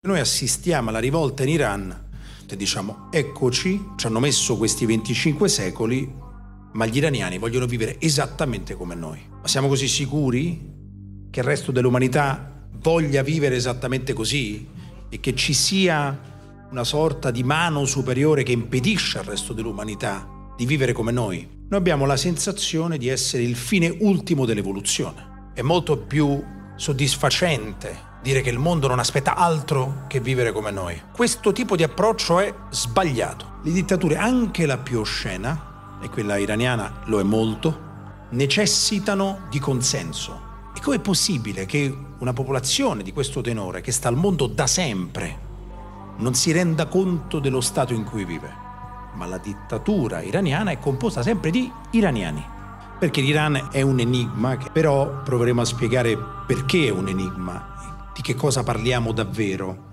Noi assistiamo alla rivolta in Iran e diciamo eccoci, ci hanno messo questi 25 secoli, ma gli iraniani vogliono vivere esattamente come noi. Ma siamo così sicuri che il resto dell'umanità voglia vivere esattamente così e che ci sia una sorta di mano superiore che impedisce al resto dell'umanità di vivere come noi? Noi abbiamo la sensazione di essere il fine ultimo dell'evoluzione. È molto più soddisfacente dire che il mondo non aspetta altro che vivere come noi. Questo tipo di approccio è sbagliato. Le dittature, anche la più oscena, e quella iraniana lo è molto, necessitano di consenso. E com'è possibile che una popolazione di questo tenore, che sta al mondo da sempre, non si renda conto dello stato in cui vive? Ma la dittatura iraniana è composta sempre di iraniani. Perché l'Iran è un enigma, però proveremo a spiegare perché è un enigma di che cosa parliamo davvero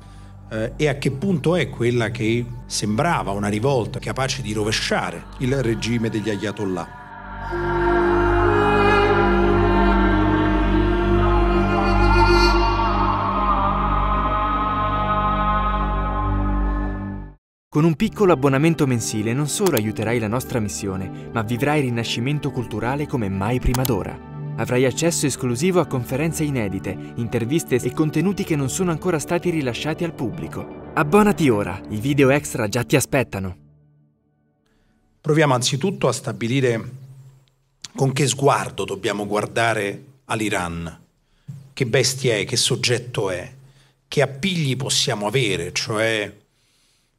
eh, e a che punto è quella che sembrava una rivolta capace di rovesciare il regime degli ayatollah. Con un piccolo abbonamento mensile non solo aiuterai la nostra missione, ma vivrai il rinascimento culturale come mai prima d'ora. Avrai accesso esclusivo a conferenze inedite, interviste e contenuti che non sono ancora stati rilasciati al pubblico. Abbonati ora, i video extra già ti aspettano. Proviamo anzitutto a stabilire con che sguardo dobbiamo guardare all'Iran, che bestia è, che soggetto è, che appigli possiamo avere, cioè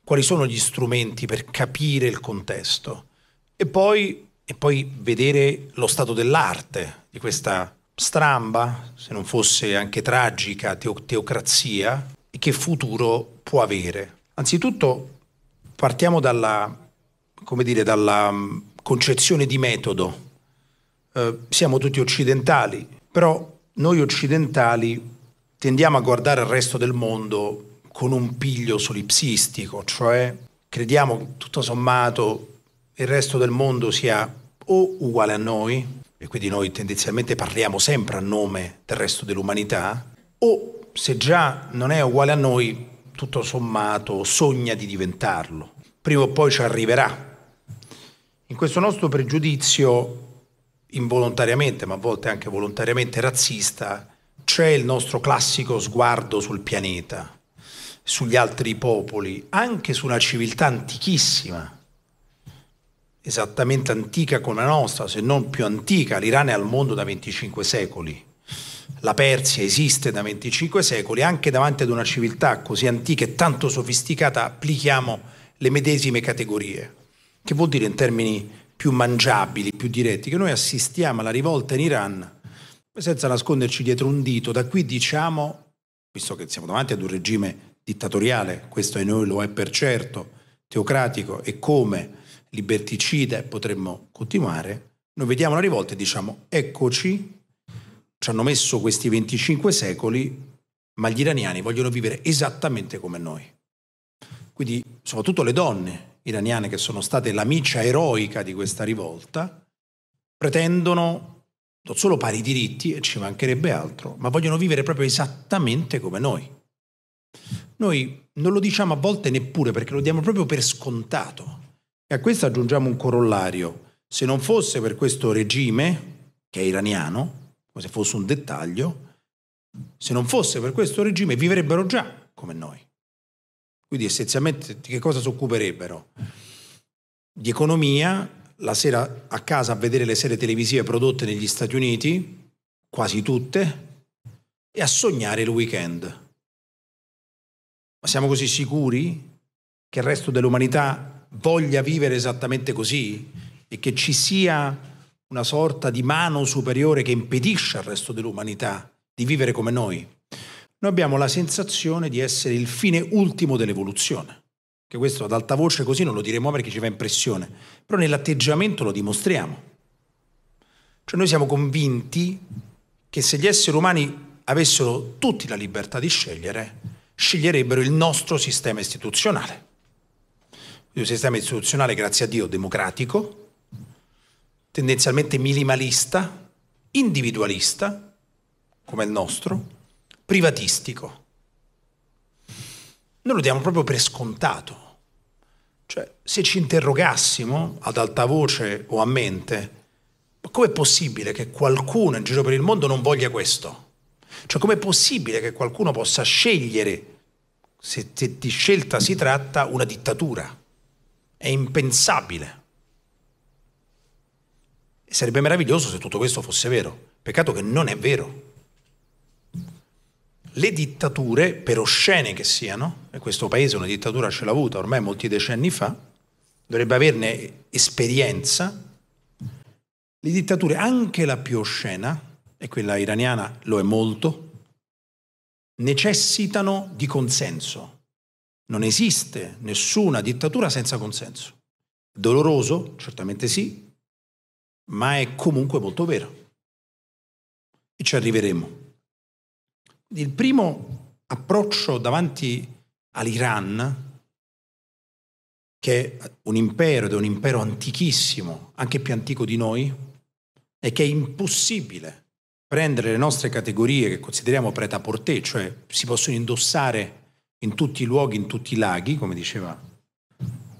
quali sono gli strumenti per capire il contesto e poi, e poi vedere lo stato dell'arte di questa stramba, se non fosse anche tragica, teocrazia e che futuro può avere. Anzitutto partiamo dalla, dire, dalla mm, concezione di metodo. Eh, siamo tutti occidentali, però noi occidentali tendiamo a guardare il resto del mondo con un piglio solipsistico, cioè crediamo tutto sommato il resto del mondo sia o uguale a noi e quindi noi tendenzialmente parliamo sempre a nome del resto dell'umanità, o se già non è uguale a noi, tutto sommato sogna di diventarlo. Prima o poi ci arriverà. In questo nostro pregiudizio, involontariamente, ma a volte anche volontariamente razzista, c'è il nostro classico sguardo sul pianeta, sugli altri popoli, anche su una civiltà antichissima, esattamente antica come la nostra, se non più antica, l'Iran è al mondo da 25 secoli. La Persia esiste da 25 secoli, anche davanti ad una civiltà così antica e tanto sofisticata applichiamo le medesime categorie, che vuol dire in termini più mangiabili, più diretti, che noi assistiamo alla rivolta in Iran senza nasconderci dietro un dito, da qui diciamo, visto che siamo davanti ad un regime dittatoriale, questo e noi lo è per certo, teocratico e come liberticida e potremmo continuare, noi vediamo la rivolta e diciamo eccoci, ci hanno messo questi 25 secoli, ma gli iraniani vogliono vivere esattamente come noi. Quindi soprattutto le donne iraniane che sono state l'amicia eroica di questa rivolta, pretendono non solo pari diritti, e ci mancherebbe altro, ma vogliono vivere proprio esattamente come noi. Noi non lo diciamo a volte neppure perché lo diamo proprio per scontato. E a questo aggiungiamo un corollario. Se non fosse per questo regime, che è iraniano, come se fosse un dettaglio, se non fosse per questo regime vivrebbero già come noi. Quindi essenzialmente di che cosa si occuperebbero? Di economia, la sera a casa a vedere le serie televisive prodotte negli Stati Uniti, quasi tutte, e a sognare il weekend. Ma siamo così sicuri che il resto dell'umanità voglia vivere esattamente così e che ci sia una sorta di mano superiore che impedisce al resto dell'umanità di vivere come noi. Noi abbiamo la sensazione di essere il fine ultimo dell'evoluzione, che questo ad alta voce così non lo diremo perché ci fa impressione, però nell'atteggiamento lo dimostriamo. Cioè noi siamo convinti che se gli esseri umani avessero tutti la libertà di scegliere, sceglierebbero il nostro sistema istituzionale di un sistema istituzionale, grazie a Dio, democratico, tendenzialmente minimalista, individualista, come il nostro, privatistico. Noi lo diamo proprio per scontato. Cioè, se ci interrogassimo ad alta voce o a mente, com'è possibile che qualcuno in giro per il mondo non voglia questo? Cioè, com'è possibile che qualcuno possa scegliere, se di scelta si tratta, una dittatura? È impensabile. E sarebbe meraviglioso se tutto questo fosse vero. Peccato che non è vero. Le dittature, per oscene che siano, e questo paese una dittatura ce l'ha avuta ormai molti decenni fa, dovrebbe averne esperienza, le dittature, anche la più oscena, e quella iraniana lo è molto, necessitano di consenso. Non esiste nessuna dittatura senza consenso. Doloroso, certamente sì, ma è comunque molto vero. E ci arriveremo. Il primo approccio davanti all'Iran, che è un impero ed è un impero antichissimo, anche più antico di noi, è che è impossibile prendere le nostre categorie che consideriamo preta portè, cioè si possono indossare in tutti i luoghi, in tutti i laghi, come diceva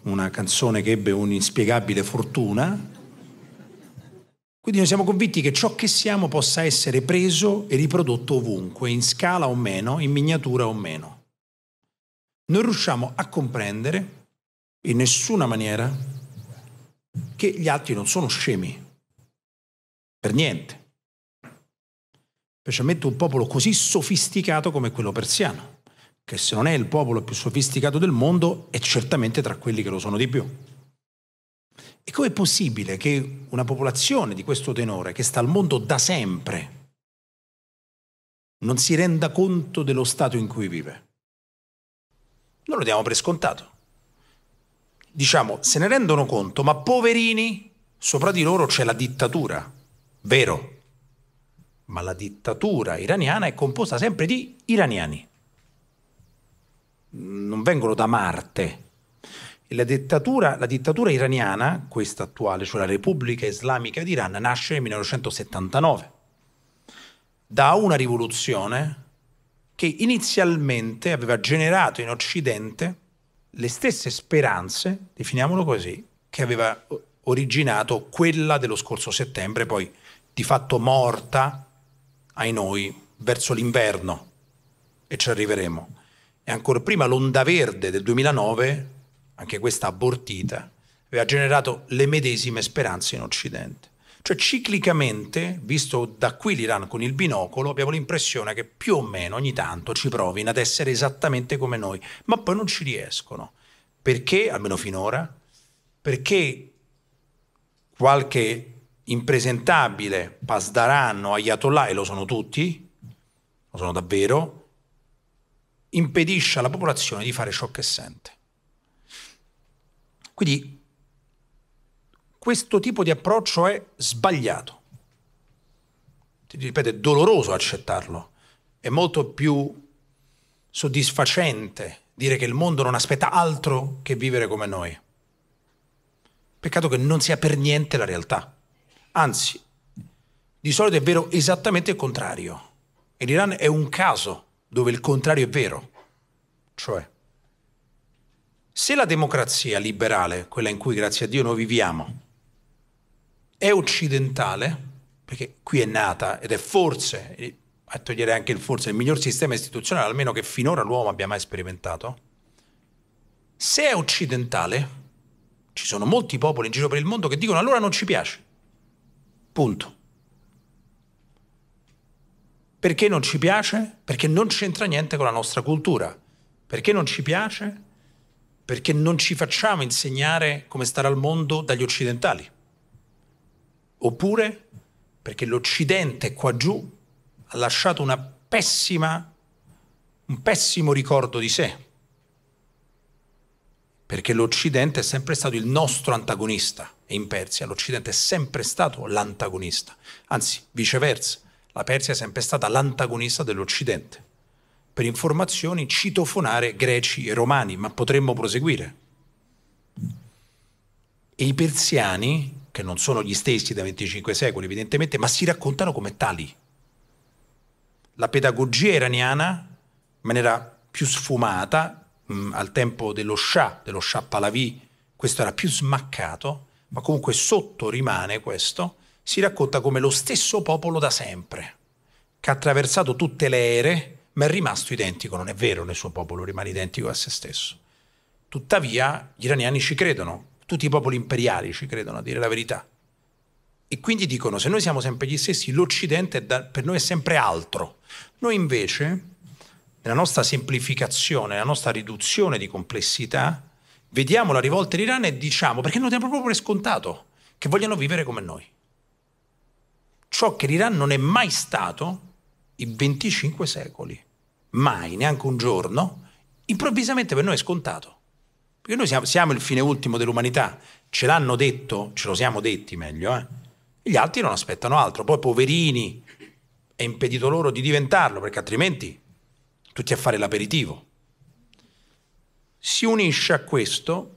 una canzone che ebbe un'inspiegabile fortuna. Quindi noi siamo convinti che ciò che siamo possa essere preso e riprodotto ovunque, in scala o meno, in miniatura o meno. Non riusciamo a comprendere in nessuna maniera che gli altri non sono scemi, per niente, specialmente un popolo così sofisticato come quello persiano che se non è il popolo più sofisticato del mondo, è certamente tra quelli che lo sono di più. E com'è possibile che una popolazione di questo tenore, che sta al mondo da sempre, non si renda conto dello stato in cui vive? Noi lo diamo per scontato. Diciamo, se ne rendono conto, ma poverini, sopra di loro c'è la dittatura. Vero. Ma la dittatura iraniana è composta sempre di iraniani non vengono da Marte. La dittatura, la dittatura iraniana, questa attuale, cioè la Repubblica Islamica d'Iran, nasce nel 1979 da una rivoluzione che inizialmente aveva generato in Occidente le stesse speranze, definiamolo così, che aveva originato quella dello scorso settembre, poi di fatto morta ai noi verso l'inverno, e ci arriveremo e ancora prima l'onda verde del 2009, anche questa abortita, aveva generato le medesime speranze in Occidente. Cioè ciclicamente, visto da qui l'Iran con il binocolo, abbiamo l'impressione che più o meno ogni tanto ci provino ad essere esattamente come noi, ma poi non ci riescono. Perché, almeno finora, perché qualche impresentabile pasdaranno Ayatollah, e lo sono tutti, lo sono davvero, impedisce alla popolazione di fare ciò che sente. Quindi questo tipo di approccio è sbagliato. Ti ripeto, è doloroso accettarlo. È molto più soddisfacente dire che il mondo non aspetta altro che vivere come noi. Peccato che non sia per niente la realtà. Anzi, di solito è vero esattamente il contrario. E l'Iran è un caso dove il contrario è vero. Cioè, se la democrazia liberale, quella in cui grazie a Dio noi viviamo, è occidentale, perché qui è nata ed è forse, a togliere anche il forse, il miglior sistema istituzionale almeno che finora l'uomo abbia mai sperimentato, se è occidentale, ci sono molti popoli in giro per il mondo che dicono allora non ci piace. Punto. Perché non ci piace? Perché non c'entra niente con la nostra cultura. Perché non ci piace? Perché non ci facciamo insegnare come stare al mondo dagli occidentali. Oppure perché l'Occidente qua giù ha lasciato una pessima, un pessimo ricordo di sé. Perché l'Occidente è sempre stato il nostro antagonista e in Persia l'Occidente è sempre stato l'antagonista, anzi viceversa. La Persia è sempre stata l'antagonista dell'Occidente. Per informazioni, citofonare greci e romani, ma potremmo proseguire. E i persiani, che non sono gli stessi da 25 secoli evidentemente, ma si raccontano come tali. La pedagogia iraniana, in maniera più sfumata, mh, mm, al tempo dello Shah, dello Shah Pahlavi, questo era più smaccato, ma comunque sotto rimane questo, si racconta come lo stesso popolo da sempre, che ha attraversato tutte le ere, ma è rimasto identico. Non è vero, nel suo popolo rimane identico a se stesso. Tuttavia, gli iraniani ci credono, tutti i popoli imperiali ci credono, a dire la verità. E quindi dicono, se noi siamo sempre gli stessi, l'Occidente da, per noi è sempre altro. Noi invece, nella nostra semplificazione, nella nostra riduzione di complessità, vediamo la rivolta in Iran e diciamo, perché noi diamo proprio per scontato, che vogliono vivere come noi ciò che l'Iran non è mai stato in 25 secoli, mai, neanche un giorno, improvvisamente per noi è scontato. Perché noi siamo, siamo il fine ultimo dell'umanità, ce l'hanno detto, ce lo siamo detti meglio, eh? gli altri non aspettano altro, poi poverini, è impedito loro di diventarlo, perché altrimenti tutti a fare l'aperitivo. Si unisce a questo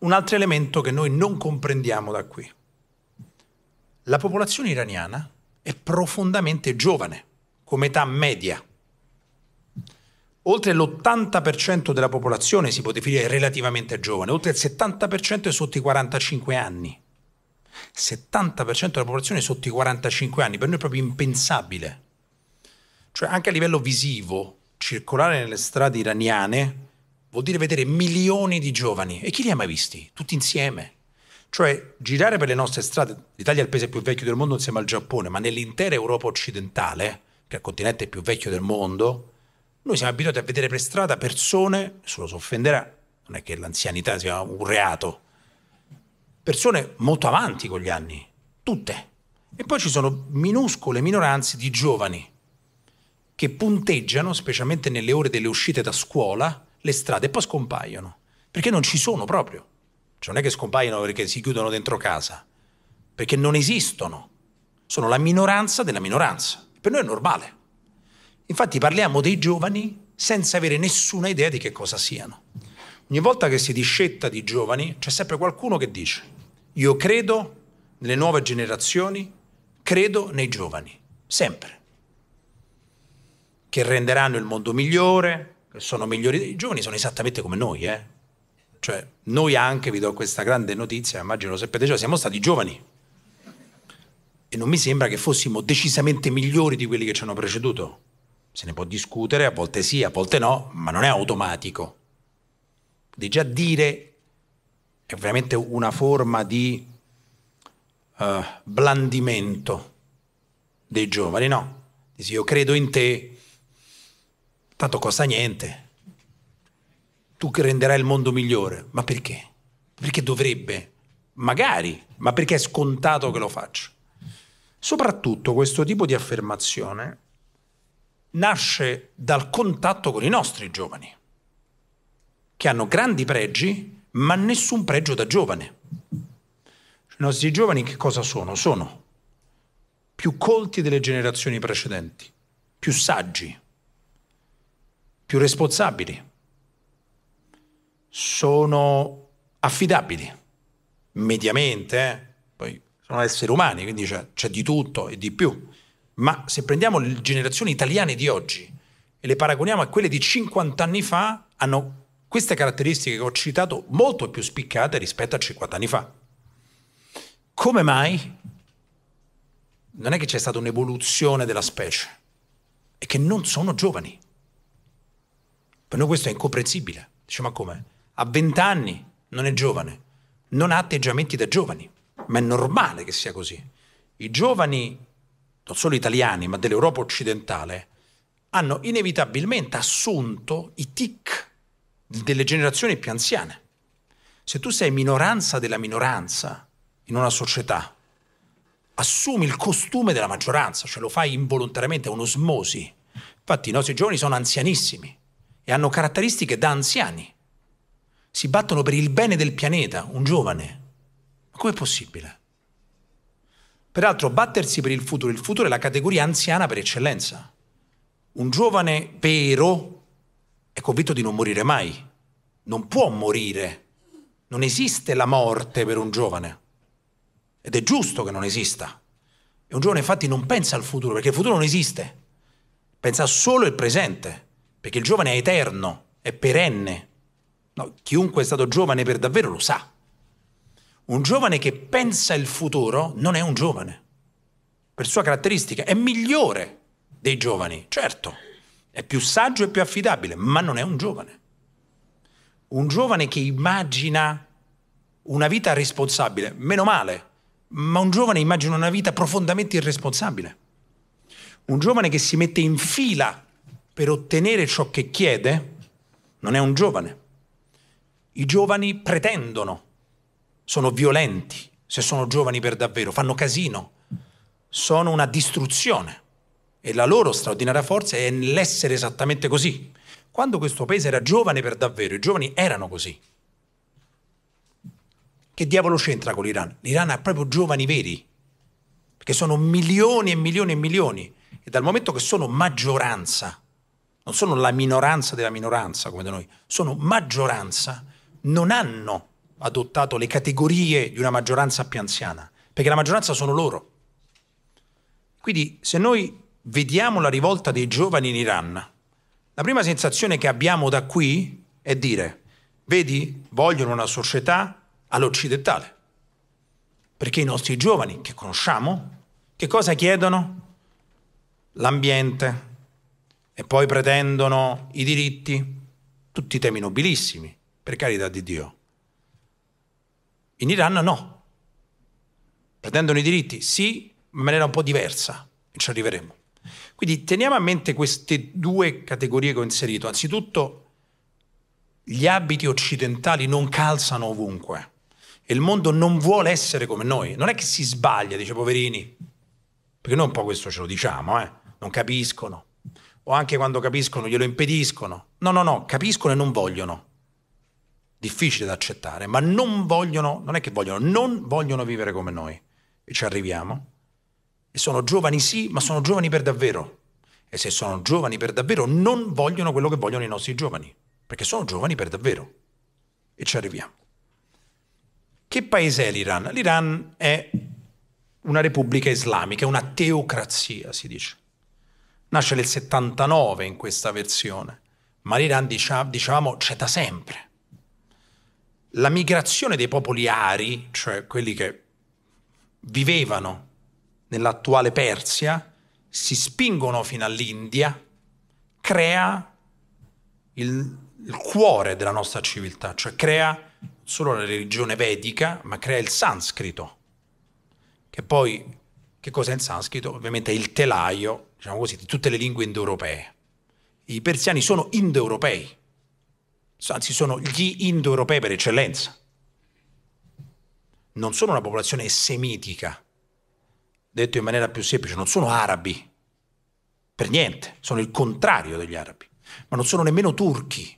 un altro elemento che noi non comprendiamo da qui la popolazione iraniana è profondamente giovane, come età media. Oltre l'80% della popolazione si può definire relativamente giovane, oltre il 70% è sotto i 45 anni. 70% della popolazione è sotto i 45 anni, per noi è proprio impensabile. Cioè anche a livello visivo, circolare nelle strade iraniane vuol dire vedere milioni di giovani. E chi li ha mai visti? Tutti insieme cioè girare per le nostre strade, l'Italia è il paese più vecchio del mondo insieme al Giappone, ma nell'intera Europa occidentale, che è il continente più vecchio del mondo, noi siamo abituati a vedere per strada persone, nessuno si offenderà, non è che l'anzianità sia un reato, persone molto avanti con gli anni, tutte. E poi ci sono minuscole minoranze di giovani che punteggiano, specialmente nelle ore delle uscite da scuola, le strade e poi scompaiono, perché non ci sono proprio. Cioè non è che scompaiono perché si chiudono dentro casa, perché non esistono. Sono la minoranza della minoranza. Per noi è normale. Infatti parliamo dei giovani senza avere nessuna idea di che cosa siano. Ogni volta che si discetta di giovani c'è sempre qualcuno che dice io credo nelle nuove generazioni, credo nei giovani, sempre, che renderanno il mondo migliore, che sono migliori dei giovani, sono esattamente come noi, eh? Cioè, noi anche, vi do questa grande notizia, immagino lo sapete già, cioè, siamo stati giovani. E non mi sembra che fossimo decisamente migliori di quelli che ci hanno preceduto. Se ne può discutere, a volte sì, a volte no, ma non è automatico. Di già dire è veramente una forma di uh, blandimento dei giovani, no? Dici io credo in te, tanto costa niente, tu renderai il mondo migliore. Ma perché? Perché dovrebbe? Magari, ma perché è scontato che lo faccia. Soprattutto questo tipo di affermazione nasce dal contatto con i nostri giovani, che hanno grandi pregi, ma nessun pregio da giovane. I nostri giovani che cosa sono? Sono più colti delle generazioni precedenti, più saggi, più responsabili, sono affidabili, mediamente, eh? poi sono esseri umani, quindi c'è, c'è di tutto e di più, ma se prendiamo le generazioni italiane di oggi e le paragoniamo a quelle di 50 anni fa, hanno queste caratteristiche che ho citato molto più spiccate rispetto a 50 anni fa. Come mai? Non è che c'è stata un'evoluzione della specie, è che non sono giovani. Per noi questo è incomprensibile. Dice, ma come? ha 20 anni, non è giovane, non ha atteggiamenti da giovani, ma è normale che sia così. I giovani, non solo italiani, ma dell'Europa occidentale, hanno inevitabilmente assunto i tic delle generazioni più anziane. Se tu sei minoranza della minoranza in una società, assumi il costume della maggioranza, cioè lo fai involontariamente, è un'osmosi. Infatti i nostri giovani sono anzianissimi e hanno caratteristiche da anziani si battono per il bene del pianeta, un giovane. Ma com'è possibile? Peraltro, battersi per il futuro, il futuro è la categoria anziana per eccellenza. Un giovane però è convinto di non morire mai, non può morire, non esiste la morte per un giovane. Ed è giusto che non esista. E un giovane infatti non pensa al futuro, perché il futuro non esiste. Pensa solo al presente, perché il giovane è eterno, è perenne, No, chiunque è stato giovane per davvero lo sa. Un giovane che pensa il futuro non è un giovane. Per sua caratteristica è migliore dei giovani, certo. È più saggio e più affidabile, ma non è un giovane. Un giovane che immagina una vita responsabile, meno male, ma un giovane immagina una vita profondamente irresponsabile. Un giovane che si mette in fila per ottenere ciò che chiede non è un giovane. I giovani pretendono, sono violenti, se sono giovani per davvero, fanno casino, sono una distruzione e la loro straordinaria forza è nell'essere esattamente così. Quando questo paese era giovane per davvero, i giovani erano così. Che diavolo c'entra con l'Iran? L'Iran ha proprio giovani veri, perché sono milioni e milioni e milioni e dal momento che sono maggioranza, non sono la minoranza della minoranza come da noi, sono maggioranza, non hanno adottato le categorie di una maggioranza più anziana, perché la maggioranza sono loro. Quindi se noi vediamo la rivolta dei giovani in Iran, la prima sensazione che abbiamo da qui è dire, vedi, vogliono una società all'occidentale, perché i nostri giovani che conosciamo, che cosa chiedono? L'ambiente e poi pretendono i diritti, tutti temi nobilissimi per carità di Dio. In Iran no. Pretendono i diritti, sì, ma in maniera un po' diversa, e ci arriveremo. Quindi teniamo a mente queste due categorie che ho inserito. Anzitutto, gli abiti occidentali non calzano ovunque e il mondo non vuole essere come noi. Non è che si sbaglia, dice poverini, perché noi un po' questo ce lo diciamo, eh? non capiscono, o anche quando capiscono glielo impediscono. No, no, no, capiscono e non vogliono difficile da accettare, ma non vogliono, non è che vogliono, non vogliono vivere come noi. E ci arriviamo. E sono giovani sì, ma sono giovani per davvero. E se sono giovani per davvero, non vogliono quello che vogliono i nostri giovani, perché sono giovani per davvero. E ci arriviamo. Che paese è l'Iran? L'Iran è una repubblica islamica, una teocrazia, si dice. Nasce nel 79 in questa versione, ma l'Iran, diciamo, c'è da sempre la migrazione dei popoli ari, cioè quelli che vivevano nell'attuale Persia, si spingono fino all'India, crea il, il cuore della nostra civiltà, cioè crea solo la religione vedica, ma crea il sanscrito, che poi, che cos'è il sanscrito? Ovviamente è il telaio, diciamo così, di tutte le lingue indoeuropee. I persiani sono indoeuropei, anzi sono gli indoeuropei per eccellenza. Non sono una popolazione semitica, detto in maniera più semplice, non sono arabi, per niente, sono il contrario degli arabi, ma non sono nemmeno turchi,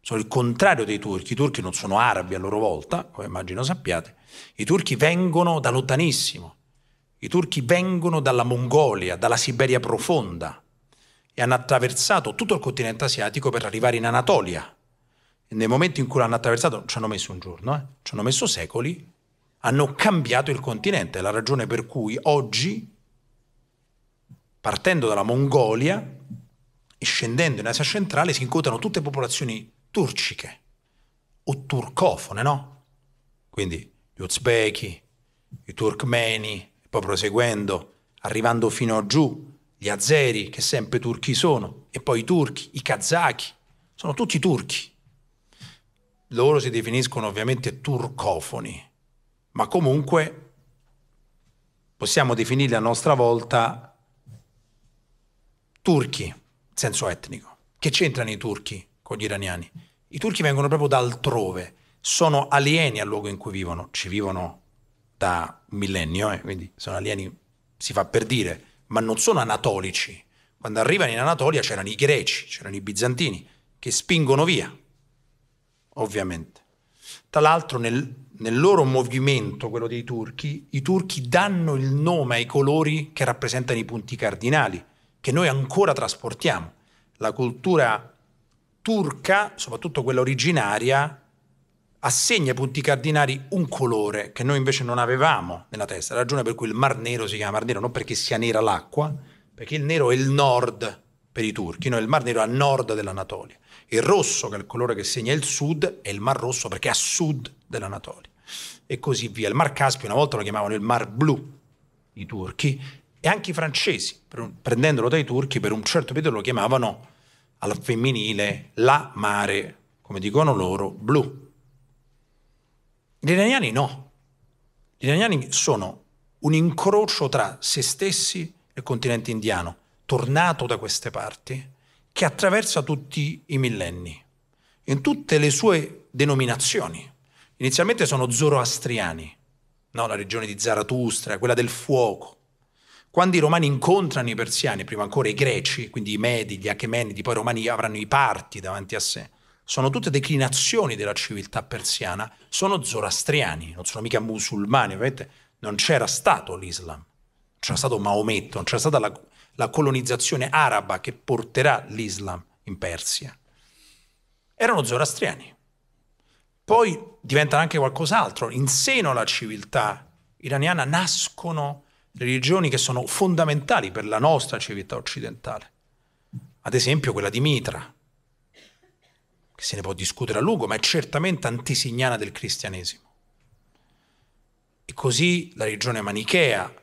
sono il contrario dei turchi, i turchi non sono arabi a loro volta, come immagino sappiate, i turchi vengono da lontanissimo, i turchi vengono dalla Mongolia, dalla Siberia profonda, e hanno attraversato tutto il continente asiatico per arrivare in Anatolia, nel momento in cui l'hanno attraversato, ci hanno messo un giorno, eh? ci hanno messo secoli, hanno cambiato il continente. la ragione per cui oggi, partendo dalla Mongolia e scendendo in Asia centrale, si incontrano tutte popolazioni turciche o turcofone, no? Quindi gli uzbeki, i turkmeni, poi proseguendo, arrivando fino a giù, gli azeri, che sempre turchi sono, e poi i turchi, i kazaki, sono tutti turchi loro si definiscono ovviamente turcofoni, ma comunque possiamo definirli a nostra volta turchi, senso etnico. Che c'entrano i turchi con gli iraniani? I turchi vengono proprio da altrove, sono alieni al luogo in cui vivono, ci vivono da un millennio, eh? quindi sono alieni, si fa per dire, ma non sono anatolici. Quando arrivano in Anatolia c'erano i greci, c'erano i bizantini, che spingono via ovviamente. Tra l'altro nel, nel loro movimento, quello dei turchi, i turchi danno il nome ai colori che rappresentano i punti cardinali, che noi ancora trasportiamo. La cultura turca, soprattutto quella originaria, assegna ai punti cardinali un colore che noi invece non avevamo nella testa, la ragione per cui il Mar Nero si chiama Mar Nero, non perché sia nera l'acqua, perché il nero è il nord per i turchi, no? il Mar Nero è a nord dell'Anatolia. Il rosso, che è il colore che segna il sud, è il Mar Rosso perché è a sud dell'Anatolia. E così via. Il Mar Caspio una volta lo chiamavano il Mar Blu, i turchi, e anche i francesi, prendendolo dai turchi, per un certo periodo lo chiamavano al femminile la mare, come dicono loro, blu. Gli iraniani no. Gli iraniani sono un incrocio tra se stessi e il continente indiano, tornato da queste parti, che attraversa tutti i millenni, in tutte le sue denominazioni. Inizialmente sono zoroastriani, no? la regione di Zaratustra, quella del fuoco. Quando i romani incontrano i persiani, prima ancora i greci, quindi i medi, gli achemenidi, poi i romani avranno i parti davanti a sé, sono tutte declinazioni della civiltà persiana, sono zoroastriani, non sono mica musulmani, ovviamente non c'era stato l'Islam, non c'era stato Maometto, non c'era stata la, la colonizzazione araba che porterà l'Islam in Persia, erano zoroastriani. Poi diventano anche qualcos'altro. In seno alla civiltà iraniana nascono religioni che sono fondamentali per la nostra civiltà occidentale. Ad esempio quella di Mitra, che se ne può discutere a lungo, ma è certamente antisignana del cristianesimo. E così la religione manichea.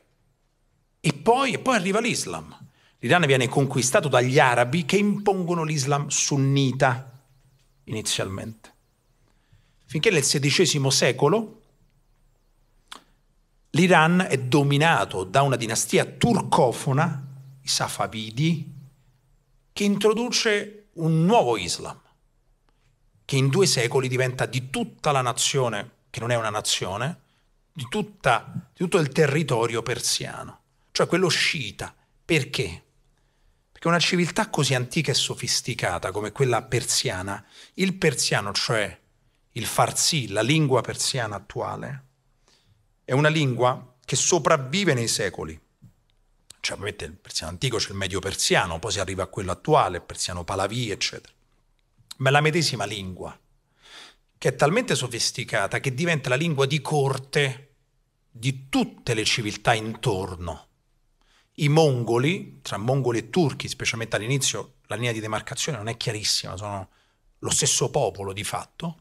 E poi, e poi arriva l'Islam L'Iran viene conquistato dagli arabi che impongono l'Islam sunnita inizialmente. Finché nel XVI secolo l'Iran è dominato da una dinastia turcofona, i Safavidi, che introduce un nuovo Islam, che in due secoli diventa di tutta la nazione, che non è una nazione, di, tutta, di tutto il territorio persiano, cioè quello sciita. Perché? Perché una civiltà così antica e sofisticata come quella persiana, il persiano, cioè il farsi, la lingua persiana attuale, è una lingua che sopravvive nei secoli. Cioè, ovviamente il persiano antico c'è il medio persiano, poi si arriva a quello attuale, il persiano palavi, eccetera. Ma è la medesima lingua, che è talmente sofisticata che diventa la lingua di corte di tutte le civiltà intorno i mongoli, tra mongoli e turchi, specialmente all'inizio la linea di demarcazione non è chiarissima, sono lo stesso popolo di fatto,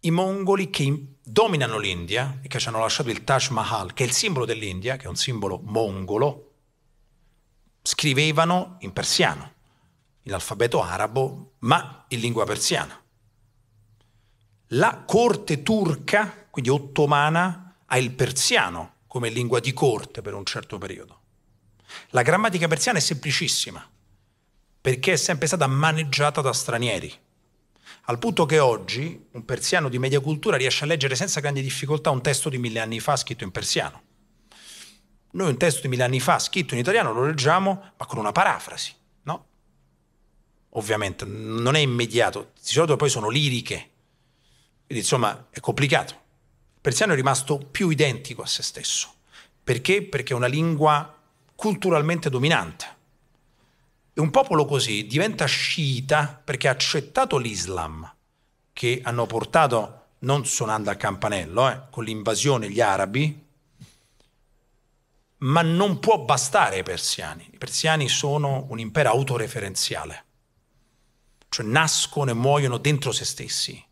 i mongoli che dominano l'India e che ci hanno lasciato il Taj Mahal, che è il simbolo dell'India, che è un simbolo mongolo, scrivevano in persiano, in alfabeto arabo, ma in lingua persiana. La corte turca, quindi ottomana, ha il persiano come lingua di corte per un certo periodo. La grammatica persiana è semplicissima, perché è sempre stata maneggiata da stranieri, al punto che oggi un persiano di media cultura riesce a leggere senza grandi difficoltà un testo di mille anni fa scritto in persiano. Noi un testo di mille anni fa scritto in italiano lo leggiamo, ma con una parafrasi, no? Ovviamente, non è immediato, di solito poi sono liriche, quindi insomma è complicato. Il persiano è rimasto più identico a se stesso. Perché? Perché è una lingua culturalmente dominante. E un popolo così diventa sciita perché ha accettato l'Islam, che hanno portato, non suonando al campanello, eh, con l'invasione gli arabi, ma non può bastare ai persiani. I persiani sono un impero autoreferenziale, cioè nascono e muoiono dentro se stessi.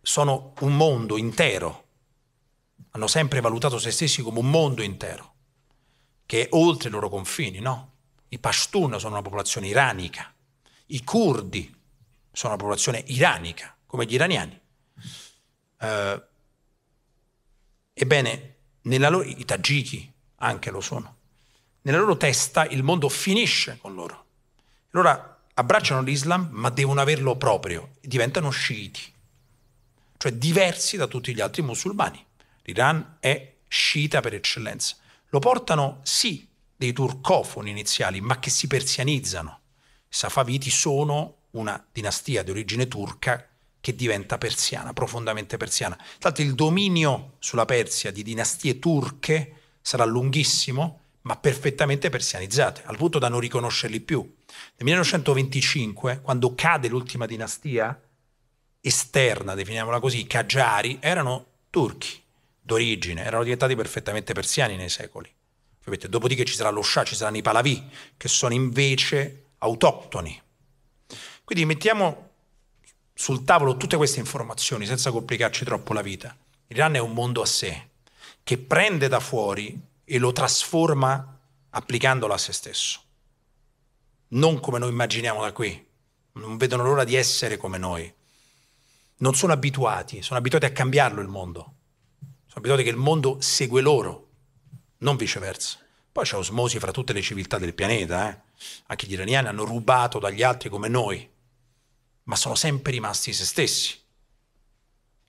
Sono un mondo intero, hanno sempre valutato se stessi come un mondo intero che è oltre i loro confini, no? I Pashtun sono una popolazione iranica, i curdi sono una popolazione iranica, come gli iraniani. Eh, ebbene, loro, i tagiki anche lo sono. Nella loro testa il mondo finisce con loro. Allora abbracciano l'Islam, ma devono averlo proprio, diventano sciiti, cioè diversi da tutti gli altri musulmani. L'Iran è sciita per eccellenza lo portano sì dei turcofoni iniziali, ma che si persianizzano. I Safaviti sono una dinastia di origine turca che diventa persiana, profondamente persiana. Tanto il dominio sulla Persia di dinastie turche sarà lunghissimo, ma perfettamente persianizzate, al punto da non riconoscerli più. Nel 1925, quando cade l'ultima dinastia esterna, definiamola così, i Qajar erano turchi d'origine, erano diventati perfettamente persiani nei secoli. Dopodiché ci sarà lo Shah, ci saranno i Palavi, che sono invece autoctoni. Quindi mettiamo sul tavolo tutte queste informazioni senza complicarci troppo la vita. L'Iran è un mondo a sé che prende da fuori e lo trasforma applicandolo a se stesso. Non come noi immaginiamo da qui. Non vedono l'ora di essere come noi. Non sono abituati, sono abituati a cambiarlo il mondo. Sono abituati che il mondo segue loro, non viceversa. Poi c'è osmosi fra tutte le civiltà del pianeta, eh? anche gli iraniani hanno rubato dagli altri come noi, ma sono sempre rimasti se stessi.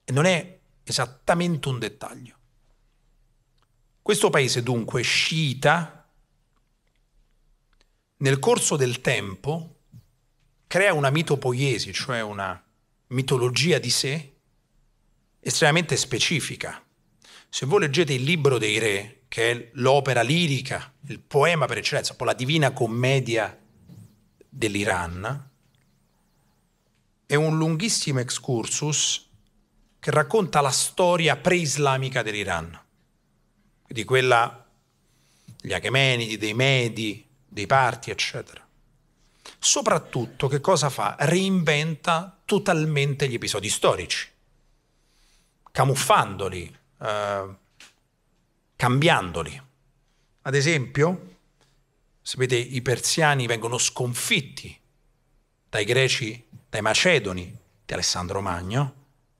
E non è esattamente un dettaglio. Questo paese dunque sciita nel corso del tempo crea una mitopoiesi, cioè una mitologia di sé estremamente specifica. Se voi leggete il libro dei re, che è l'opera lirica, il poema per eccellenza, un la divina commedia dell'Iran, è un lunghissimo excursus che racconta la storia pre-islamica dell'Iran, di quella degli Achemenidi, dei Medi, dei Parti, eccetera. Soprattutto che cosa fa? Reinventa totalmente gli episodi storici, camuffandoli, eh, cambiandoli. Ad esempio, sapete, i persiani vengono sconfitti dai greci, dai macedoni di Alessandro Magno,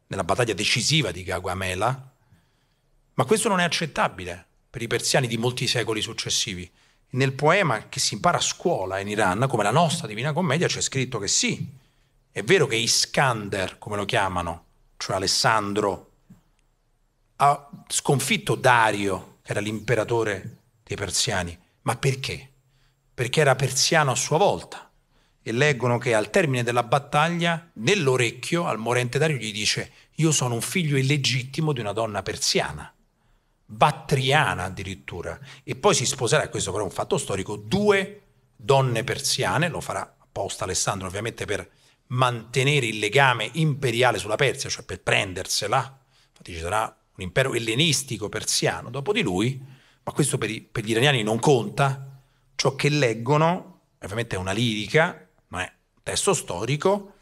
nella battaglia decisiva di Gagamela, ma questo non è accettabile per i persiani di molti secoli successivi. Nel poema che si impara a scuola in Iran, come la nostra Divina Commedia, c'è scritto che sì, è vero che Iskander, come lo chiamano, cioè Alessandro ha sconfitto Dario, che era l'imperatore dei persiani, ma perché? Perché era persiano a sua volta. E leggono che al termine della battaglia, nell'orecchio, al morente Dario gli dice, io sono un figlio illegittimo di una donna persiana, battriana addirittura, e poi si sposerà, questo però è un fatto storico, due donne persiane, lo farà apposta Alessandro ovviamente per mantenere il legame imperiale sulla Persia, cioè per prendersela, infatti ci sarà l'impero ellenistico persiano dopo di lui, ma questo per, i, per gli iraniani non conta, ciò che leggono, ovviamente è una lirica, ma è un testo storico,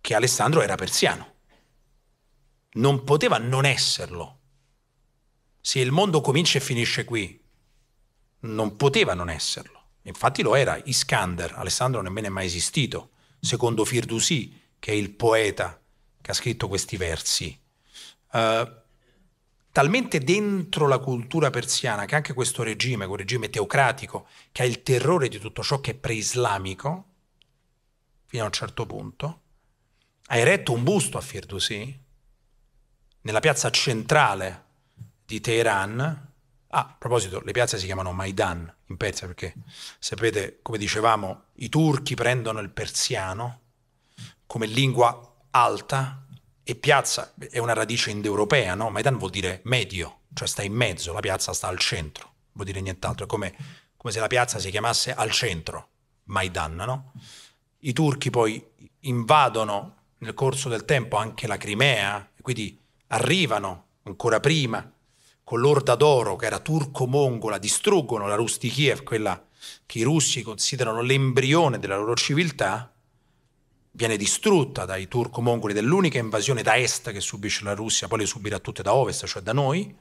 che Alessandro era persiano. Non poteva non esserlo. Se il mondo comincia e finisce qui, non poteva non esserlo. Infatti lo era Iskander, Alessandro nemmeno è mai esistito, secondo Firdusi, che è il poeta che ha scritto questi versi. Uh, talmente dentro la cultura persiana che anche questo regime, quel regime teocratico, che ha il terrore di tutto ciò che è preislamico, fino a un certo punto, ha eretto un busto a Firdousi, nella piazza centrale di Teheran. Ah, a proposito, le piazze si chiamano Maidan in Persia perché sapete, come dicevamo, i turchi prendono il persiano come lingua alta e piazza è una radice indoeuropea, no? Maidan vuol dire medio, cioè sta in mezzo, la piazza sta al centro, vuol dire nient'altro. È come, come se la piazza si chiamasse al centro, Maidan, no? I turchi poi invadono nel corso del tempo anche la Crimea, quindi arrivano ancora prima con l'orda d'oro che era turco-mongola, distruggono la Rus di Kiev, quella che i russi considerano l'embrione della loro civiltà, viene distrutta dai turco-mongoli dell'unica invasione da est che subisce la Russia, poi le subirà tutte da ovest, cioè da noi.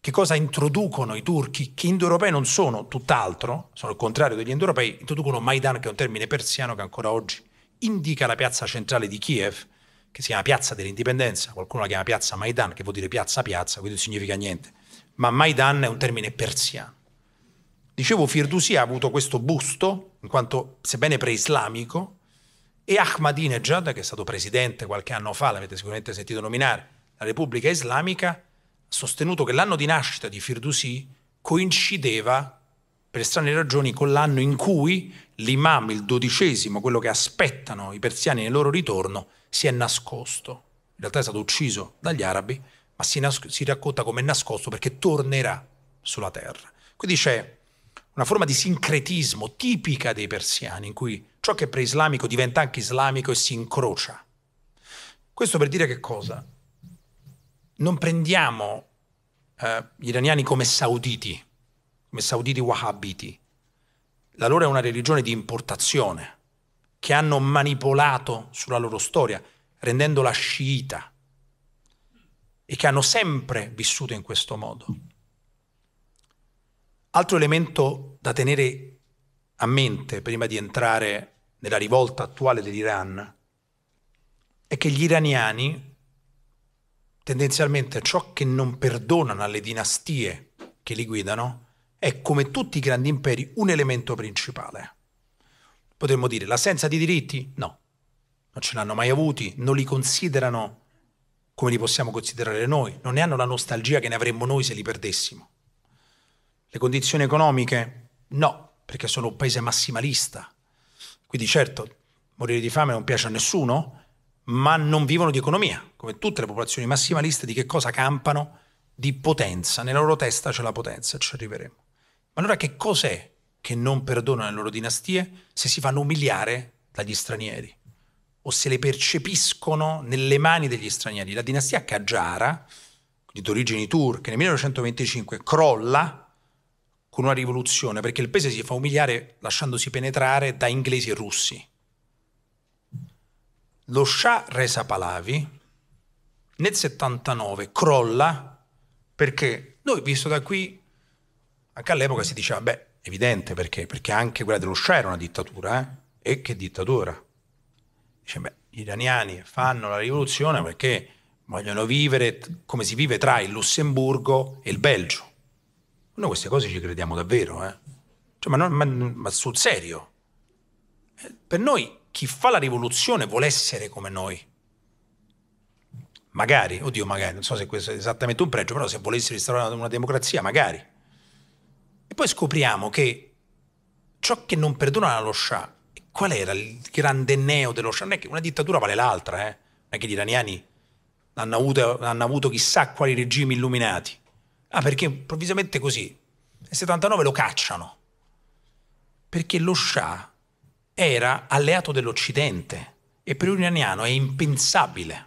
Che cosa introducono i turchi, che indoeuropei non sono tutt'altro, sono il contrario degli indoeuropei, introducono Maidan, che è un termine persiano che ancora oggi indica la piazza centrale di Kiev, che si chiama Piazza dell'Indipendenza, qualcuno la chiama Piazza Maidan, che vuol dire piazza piazza, quindi non significa niente. Ma Maidan è un termine persiano. Dicevo, Firdusi ha avuto questo busto, in quanto, sebbene preislamico, e Ahmadinejad, che è stato presidente qualche anno fa, l'avete sicuramente sentito nominare, la Repubblica Islamica, ha sostenuto che l'anno di nascita di Firdusi coincideva, per strane ragioni, con l'anno in cui l'imam, il dodicesimo, quello che aspettano i persiani nel loro ritorno, si è nascosto. In realtà è stato ucciso dagli arabi, ma si, nas- si racconta come nascosto perché tornerà sulla terra. Quindi c'è una forma di sincretismo tipica dei persiani in cui Ciò che è preislamico diventa anche islamico e si incrocia. Questo per dire che cosa? Non prendiamo eh, gli iraniani come sauditi, come sauditi wahhabiti. La loro è una religione di importazione che hanno manipolato sulla loro storia, rendendola sciita e che hanno sempre vissuto in questo modo. Altro elemento da tenere a mente prima di entrare nella rivolta attuale dell'Iran è che gli iraniani tendenzialmente ciò che non perdonano alle dinastie che li guidano è come tutti i grandi imperi un elemento principale. Potremmo dire l'assenza di diritti? No, non ce l'hanno mai avuti, non li considerano come li possiamo considerare noi, non ne hanno la nostalgia che ne avremmo noi se li perdessimo. Le condizioni economiche? No, perché sono un paese massimalista, quindi certo, morire di fame non piace a nessuno, ma non vivono di economia, come tutte le popolazioni massimaliste di che cosa campano? Di potenza, nella loro testa c'è la potenza, ci arriveremo. Ma allora che cos'è che non perdonano le loro dinastie se si fanno umiliare dagli stranieri? o se le percepiscono nelle mani degli stranieri. La dinastia Qajar, di origini turche, nel 1925 crolla con una rivoluzione, perché il paese si fa umiliare lasciandosi penetrare da inglesi e russi. Lo Shah Reza Palavi nel 79 crolla perché noi, visto da qui, anche all'epoca si diceva, beh, evidente perché, perché anche quella dello Shah era una dittatura, eh? e che dittatura. Dice, beh, gli iraniani fanno la rivoluzione perché vogliono vivere come si vive tra il Lussemburgo e il Belgio noi queste cose ci crediamo davvero, eh? cioè, ma, non, ma, ma, sul serio. Eh, per noi chi fa la rivoluzione vuole essere come noi. Magari, oddio magari, non so se questo è esattamente un pregio, però se volessi restaurare una democrazia, magari. E poi scopriamo che ciò che non perdona lo Shah, qual era il grande neo dello Shah? Non è che una dittatura vale l'altra, eh? non è che gli iraniani hanno avuto, hanno avuto chissà quali regimi illuminati Ah, perché improvvisamente così, nel 79 lo cacciano, perché lo Shah era alleato dell'Occidente e per un iraniano è impensabile.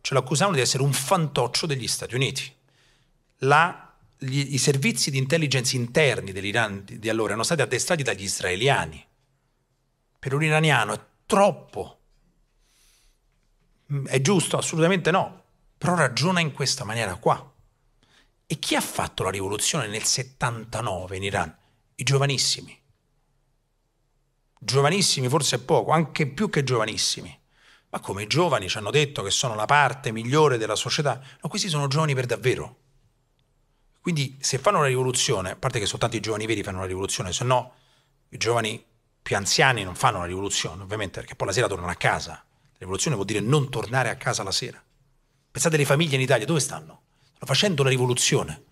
Ce l'accusavano di essere un fantoccio degli Stati Uniti. La, gli, I servizi di intelligence interni dell'Iran di, di allora erano stati addestrati dagli israeliani. Per un iraniano è troppo. Mm, è giusto? Assolutamente no. Però ragiona in questa maniera qua. E chi ha fatto la rivoluzione nel 79 in Iran? I giovanissimi. Giovanissimi forse è poco, anche più che giovanissimi. Ma come i giovani ci hanno detto che sono la parte migliore della società, no, questi sono giovani per davvero. Quindi se fanno la rivoluzione, a parte che soltanto i giovani veri fanno la rivoluzione, se no i giovani più anziani non fanno la rivoluzione, ovviamente, perché poi la sera tornano a casa. La rivoluzione vuol dire non tornare a casa la sera. Pensate alle famiglie in Italia, dove stanno? facendo la rivoluzione.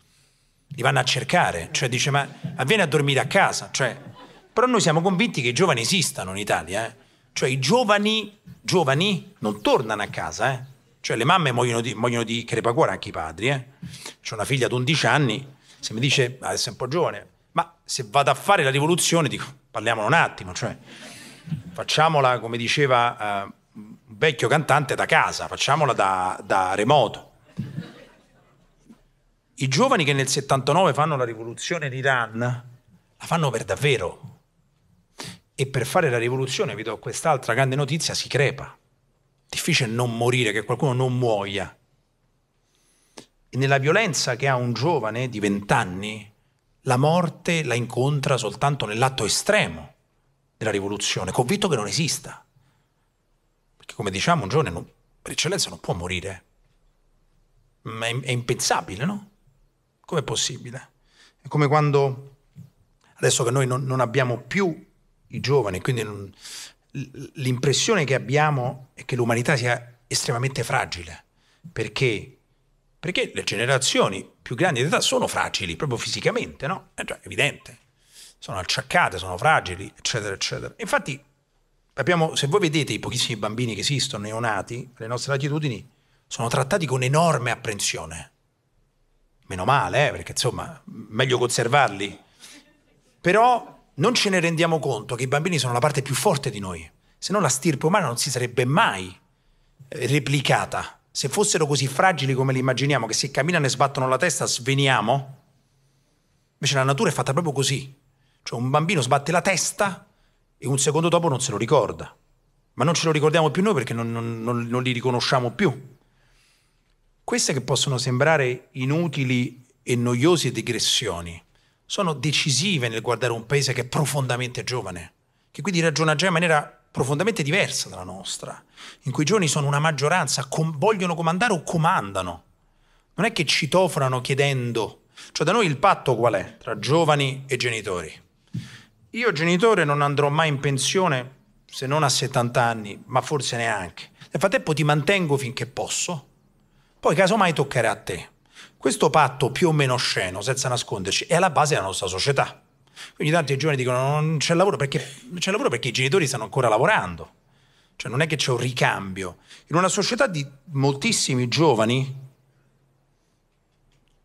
Li vanno a cercare, cioè dice ma vieni a dormire a casa, cioè, però noi siamo convinti che i giovani esistano in Italia, eh? cioè i giovani, giovani non tornano a casa, eh? cioè le mamme muoiono di, muoiono di crepacuore anche i padri, eh? c'è una figlia di 11 anni, se mi dice adesso ah, è un po' giovane, ma se vado a fare la rivoluzione dico parliamolo un attimo, cioè facciamola come diceva eh, un vecchio cantante da casa, facciamola da, da remoto. I giovani che nel 79 fanno la rivoluzione in Iran la fanno per davvero. E per fare la rivoluzione, vi do quest'altra grande notizia, si crepa. Difficile non morire, che qualcuno non muoia. E nella violenza che ha un giovane di 20 anni, la morte la incontra soltanto nell'atto estremo della rivoluzione, convinto che non esista. Perché come diciamo, un giovane non, per eccellenza non può morire. Ma è, è impensabile, no? Com'è possibile? È come quando, adesso che noi non, non abbiamo più i giovani, quindi non, l'impressione che abbiamo è che l'umanità sia estremamente fragile, perché perché le generazioni più grandi di età sono fragili, proprio fisicamente, no? È eh già evidente. Sono acciaccate, sono fragili, eccetera, eccetera. Infatti, abbiamo, se voi vedete i pochissimi bambini che esistono, neonati, le nostre latitudini, sono trattati con enorme apprensione meno male, eh, perché insomma, meglio conservarli. Però non ce ne rendiamo conto che i bambini sono la parte più forte di noi, se no la stirpe umana non si sarebbe mai replicata. Se fossero così fragili come li immaginiamo, che se camminano e sbattono la testa sveniamo, invece la natura è fatta proprio così. Cioè un bambino sbatte la testa e un secondo dopo non se lo ricorda. Ma non ce lo ricordiamo più noi perché non, non, non, non li riconosciamo più. Queste che possono sembrare inutili e noiose digressioni sono decisive nel guardare un paese che è profondamente giovane, che quindi ragiona già in maniera profondamente diversa dalla nostra, in cui i giovani sono una maggioranza, com vogliono comandare o comandano. Non è che citofonano chiedendo. Cioè da noi il patto qual è? Tra giovani e genitori. Io genitore non andrò mai in pensione se non a 70 anni, ma forse neanche. Nel frattempo ti mantengo finché posso, poi casomai toccherà a te. Questo patto più o meno sceno, senza nasconderci, è alla base della nostra società. Quindi tanti giovani dicono non c'è lavoro perché, c'è lavoro perché i genitori stanno ancora lavorando. Cioè non è che c'è un ricambio. In una società di moltissimi giovani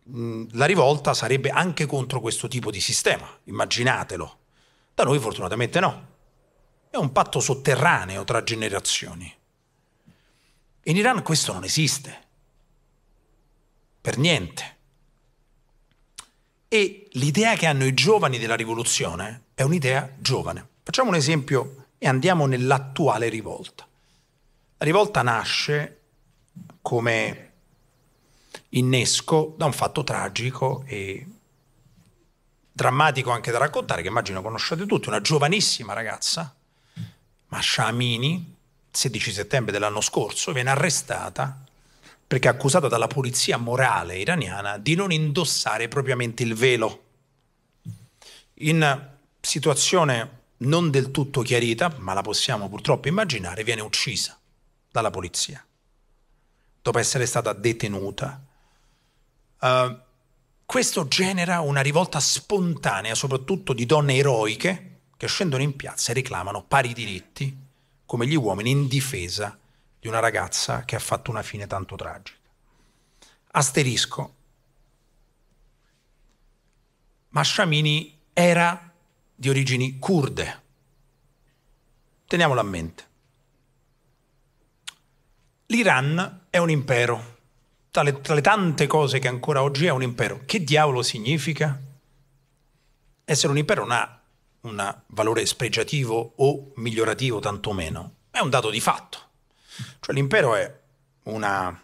mm, la rivolta sarebbe anche contro questo tipo di sistema, immaginatelo. Da noi fortunatamente no. È un patto sotterraneo tra generazioni. In Iran questo non esiste per niente. E l'idea che hanno i giovani della rivoluzione è un'idea giovane. Facciamo un esempio e andiamo nell'attuale rivolta. La rivolta nasce come innesco da un fatto tragico e drammatico anche da raccontare, che immagino conosciate tutti, una giovanissima ragazza, Masha Amini, 16 settembre dell'anno scorso, viene arrestata perché è accusata dalla polizia morale iraniana di non indossare propriamente il velo. In situazione non del tutto chiarita, ma la possiamo purtroppo immaginare, viene uccisa dalla polizia dopo essere stata detenuta. Uh, questo genera una rivolta spontanea, soprattutto di donne eroiche che scendono in piazza e reclamano pari diritti come gli uomini in difesa di di una ragazza che ha fatto una fine tanto tragica. Asterisco. Masciamini era di origini kurde. Teniamolo a mente. L'Iran è un impero, tra le, tra le, tante cose che ancora oggi è un impero. Che diavolo significa? Essere un impero non ha un valore spregiativo o migliorativo tantomeno, è un dato di fatto. Cioè l'impero è una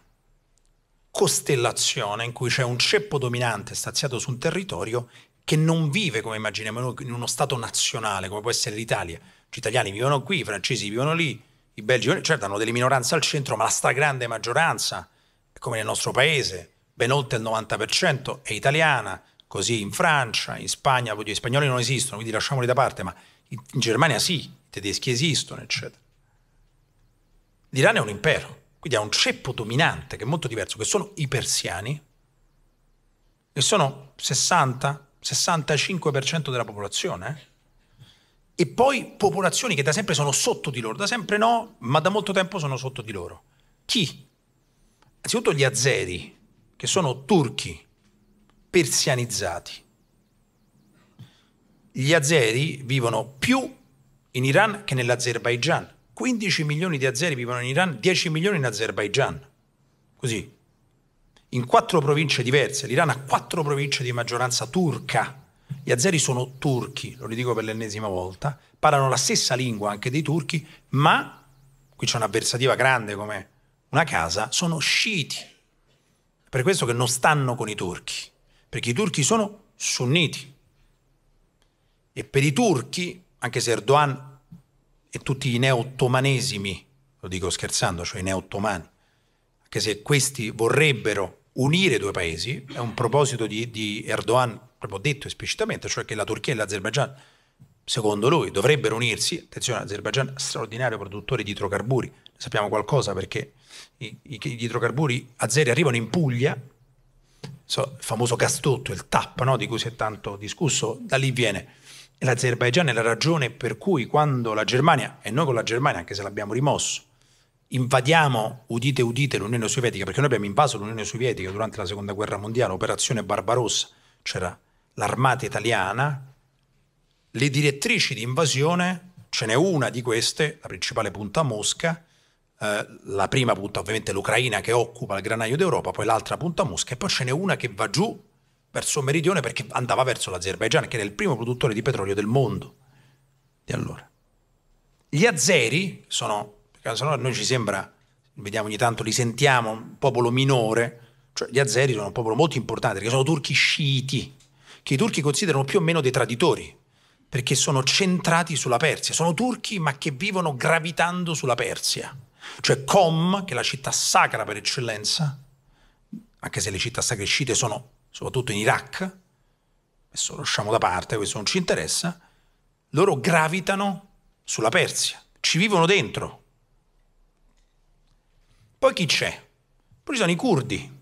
costellazione in cui c'è un ceppo dominante staziato su un territorio che non vive come immaginiamo in uno stato nazionale come può essere l'Italia. Gli italiani vivono qui, i francesi vivono lì, i belgi, certo hanno delle minoranze al centro, ma la stragrande maggioranza, come nel nostro paese, ben oltre il 90% è italiana, così in Francia, in Spagna, gli spagnoli non esistono, quindi lasciamoli da parte, ma in Germania sì, i tedeschi esistono, eccetera. L'Iran è un impero, quindi ha un ceppo dominante che è molto diverso, che sono i persiani, che sono 60-65% della popolazione, eh. e poi popolazioni che da sempre sono sotto di loro, da sempre no, ma da molto tempo sono sotto di loro. Chi? Innanzitutto gli azeri, che sono turchi persianizzati. Gli azeri vivono più in Iran che nell'Azerbaigian 15 milioni di azeri vivono in Iran, 10 milioni in Azerbaijan. Così. In quattro province diverse, l'Iran ha quattro province di maggioranza turca. Gli azeri sono turchi, lo ridico per l'ennesima volta, parlano la stessa lingua anche dei turchi, ma qui c'è un'avversativa grande come una casa, sono sciiti. Per questo che non stanno con i turchi, perché i turchi sono sunniti. E per i turchi, anche se Erdogan e tutti i neo-ottomanesimi, lo dico scherzando, cioè i neo-ottomani, anche se questi vorrebbero unire due paesi, è un proposito di, di Erdogan proprio detto esplicitamente, cioè che la Turchia e l'Azerbaigian, secondo lui, dovrebbero unirsi. Attenzione, l'Azerbaigian è straordinario produttore di idrocarburi, ne sappiamo qualcosa perché i, i, gli idrocarburi azeri arrivano in Puglia, so, il famoso gasdotto, il TAP, no, di cui si è tanto discusso, da lì viene l'Azerbaigian è la ragione per cui quando la Germania, e noi con la Germania, anche se l'abbiamo rimosso, invadiamo, udite udite, l'Unione Sovietica, perché noi abbiamo invaso l'Unione Sovietica durante la Seconda Guerra Mondiale, operazione Barbarossa, c'era l'armata italiana, le direttrici di invasione, ce n'è una di queste, la principale punta a Mosca, eh, la prima punta ovviamente l'Ucraina che occupa il granaio d'Europa, poi l'altra punta a Mosca e poi ce n'è una che va giù verso meridione perché andava verso l'Azerbaigian, che era il primo produttore di petrolio del mondo di allora. Gli azeri sono, perché se no a noi ci sembra, vediamo ogni tanto, li sentiamo, un popolo minore, cioè gli azeri sono un popolo molto importante perché sono turchi sciiti, che i turchi considerano più o meno dei traditori, perché sono centrati sulla Persia, sono turchi ma che vivono gravitando sulla Persia. Cioè Com, che è la città sacra per eccellenza, anche se le città sacre sciite sono soprattutto in Iraq, adesso lo lasciamo da parte, questo non ci interessa, loro gravitano sulla Persia, ci vivono dentro. Poi chi c'è? Poi ci sono i curdi.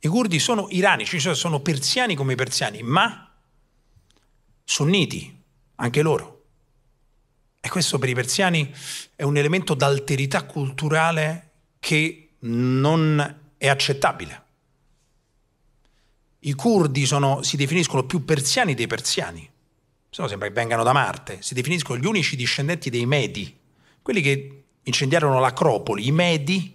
I curdi sono iranici, cioè sono persiani come i persiani, ma sunniti, anche loro. E questo per i persiani è un elemento d'alterità culturale che non è accettabile. I curdi sono, si definiscono più persiani dei persiani, se no sembra che vengano da Marte, si definiscono gli unici discendenti dei Medi, quelli che incendiarono l'Acropoli, i Medi,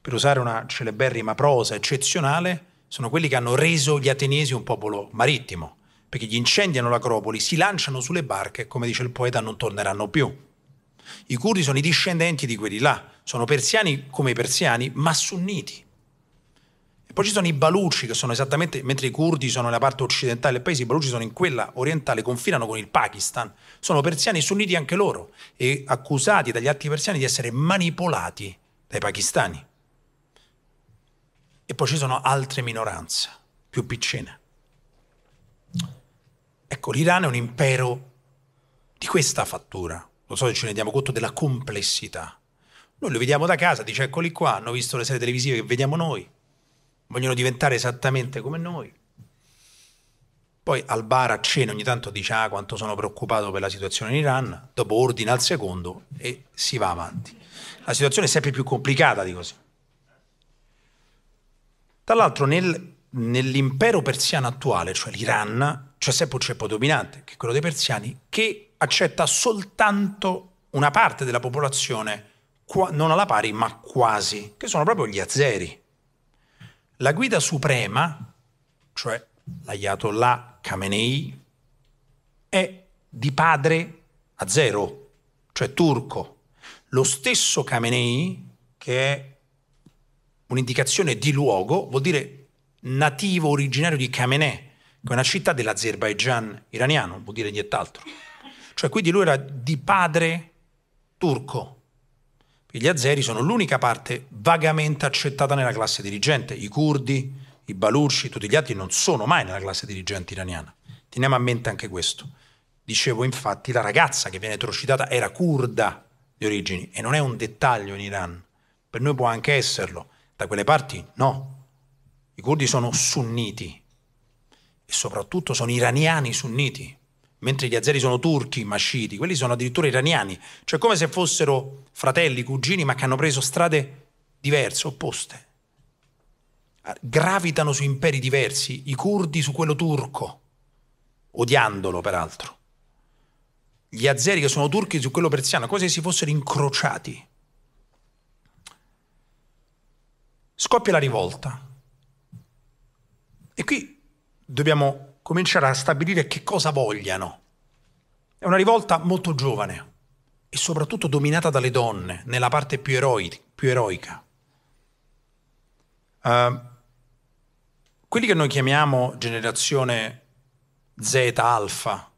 per usare una celeberrima prosa eccezionale, sono quelli che hanno reso gli ateniesi un popolo marittimo, perché gli incendiano l'Acropoli, si lanciano sulle barche, e, come dice il poeta, non torneranno più. I curdi sono i discendenti di quelli là, sono persiani come i persiani, ma sunniti. Poi ci sono i Baluci che sono esattamente, mentre i curdi sono nella parte occidentale del paese, i Baluci sono in quella orientale, confinano con il Pakistan. Sono persiani sunniti anche loro e accusati dagli altri persiani di essere manipolati dai pakistani. E poi ci sono altre minoranze, più piccine. Ecco, l'Iran è un impero di questa fattura. Lo so se ci rendiamo conto della complessità. Noi lo vediamo da casa, dice eccoli qua, hanno visto le serie televisive che vediamo noi, vogliono diventare esattamente come noi. Poi al bar a cena ogni tanto dice ah quanto sono preoccupato per la situazione in Iran, dopo ordina al secondo e si va avanti. La situazione è sempre più complicata di così. Dall'altro nel, nell'impero persiano attuale, cioè l'Iran, c'è sempre un ceppo dominante, che è quello dei persiani, che accetta soltanto una parte della popolazione, non alla pari ma quasi, che sono proprio gli azeri. La guida suprema, cioè l'Ayatollah Khamenei, è di padre a zero, cioè turco. Lo stesso Khamenei, che è un'indicazione di luogo, vuol dire nativo originario di Khamenei, che è una città dell'Azerbaigian iraniano, vuol dire nient'altro. Cioè quindi lui era di padre turco gli azeri sono l'unica parte vagamente accettata nella classe dirigente. I curdi, i baluci, tutti gli altri non sono mai nella classe dirigente iraniana. Teniamo a mente anche questo. Dicevo infatti, la ragazza che viene trocitata era curda di origini e non è un dettaglio in Iran. Per noi può anche esserlo, da quelle parti no. I curdi sono sunniti e soprattutto sono iraniani sunniti mentre gli azeri sono turchi, masciti, quelli sono addirittura iraniani, cioè come se fossero fratelli, cugini, ma che hanno preso strade diverse, opposte. Ah, gravitano su imperi diversi, i curdi su quello turco, odiandolo peraltro. Gli azeri che sono turchi su quello persiano, come se si fossero incrociati. Scoppia la rivolta. E qui dobbiamo cominciare a stabilire che cosa vogliano. È una rivolta molto giovane e soprattutto dominata dalle donne, nella parte più, eroi, più eroica. Uh, quelli che noi chiamiamo generazione Z alfa,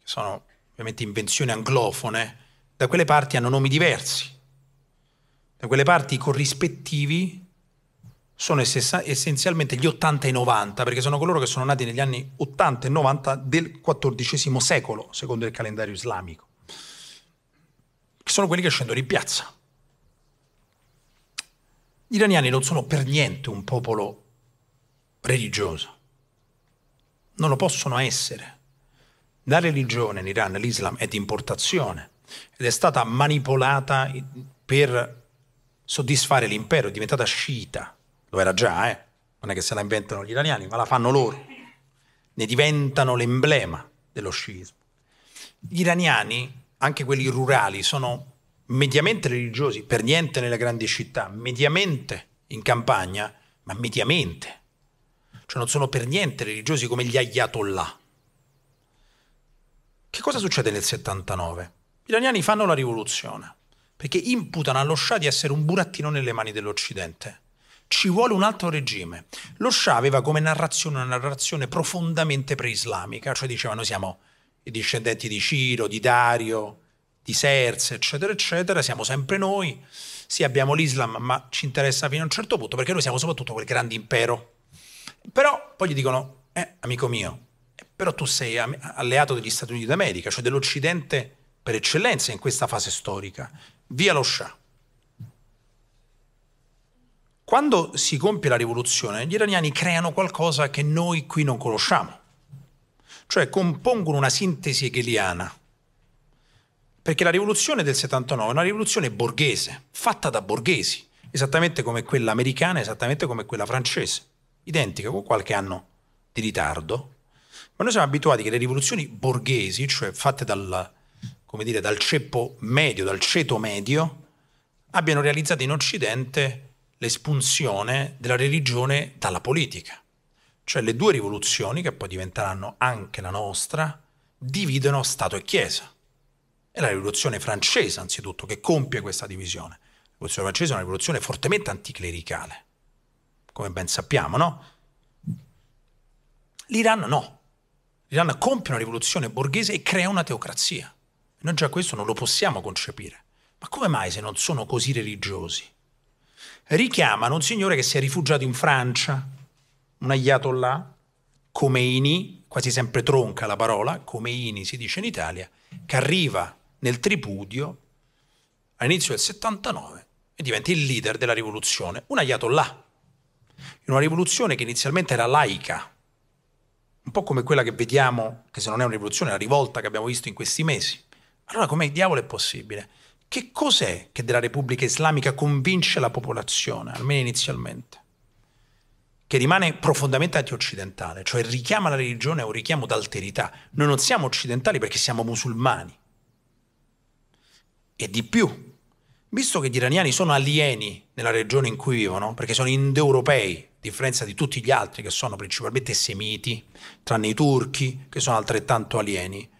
che sono ovviamente invenzioni anglofone, da quelle parti hanno nomi diversi. Da quelle parti i corrispettivi sono essenzialmente gli 80 e 90, perché sono coloro che sono nati negli anni 80 e 90 del XIV secolo, secondo il calendario islamico, che sono quelli che scendono in piazza. Gli iraniani non sono per niente un popolo religioso, non lo possono essere. La religione in Iran, l'Islam, è di importazione ed è stata manipolata per soddisfare l'impero, è diventata sciita lo era già, eh? Non è che se la inventano gli italiani, ma la fanno loro. Ne diventano l'emblema dello sciismo. Gli iraniani, anche quelli rurali, sono mediamente religiosi, per niente nelle grandi città, mediamente in campagna, ma mediamente. Cioè non sono per niente religiosi come gli ayatollah. Che cosa succede nel 79? Gli iraniani fanno la rivoluzione, perché imputano allo Shah di essere un burattino nelle mani dell'Occidente ci vuole un altro regime. Lo Shah aveva come narrazione una narrazione profondamente preislamica, cioè dicevano siamo i discendenti di Ciro, di Dario, di Serse, eccetera, eccetera, siamo sempre noi, sì abbiamo l'Islam, ma ci interessa fino a un certo punto, perché noi siamo soprattutto quel grande impero. Però poi gli dicono, eh, amico mio, però tu sei alleato degli Stati Uniti d'America, cioè dell'Occidente per eccellenza in questa fase storica, via lo Shah quando si compie la rivoluzione, gli iraniani creano qualcosa che noi qui non conosciamo, cioè compongono una sintesi hegeliana, perché la rivoluzione del 79 è una rivoluzione borghese, fatta da borghesi, esattamente come quella americana, esattamente come quella francese, identica, con qualche anno di ritardo, ma noi siamo abituati che le rivoluzioni borghesi, cioè fatte dal, dire, dal ceppo medio, dal ceto medio, abbiano realizzato in Occidente l'espunzione della religione dalla politica. Cioè le due rivoluzioni, che poi diventeranno anche la nostra, dividono Stato e Chiesa. È la rivoluzione francese, anzitutto, che compie questa divisione. La rivoluzione francese è una rivoluzione fortemente anticlericale, come ben sappiamo, no? L'Iran no. L'Iran compie una rivoluzione borghese e crea una teocrazia. noi già questo non lo possiamo concepire. Ma come mai se non sono così religiosi? richiamano un signore che si è rifugiato in Francia, un ayatollah, Khomeini, quasi sempre tronca la parola, Khomeini si dice in Italia, che arriva nel tripudio all'inizio del 79 e diventa il leader della rivoluzione, un ayatollah, in una rivoluzione che inizialmente era laica, un po' come quella che vediamo, che se non è una rivoluzione, è la rivolta che abbiamo visto in questi mesi. Allora come diavolo è possibile che cos'è che della Repubblica Islamica convince la popolazione, almeno inizialmente? Che rimane profondamente antioccidentale, cioè richiama la religione a un richiamo d'alterità. Noi non siamo occidentali perché siamo musulmani. E di più, visto che gli iraniani sono alieni nella regione in cui vivono, perché sono indoeuropei, a differenza di tutti gli altri che sono principalmente semiti, tranne i turchi che sono altrettanto alieni,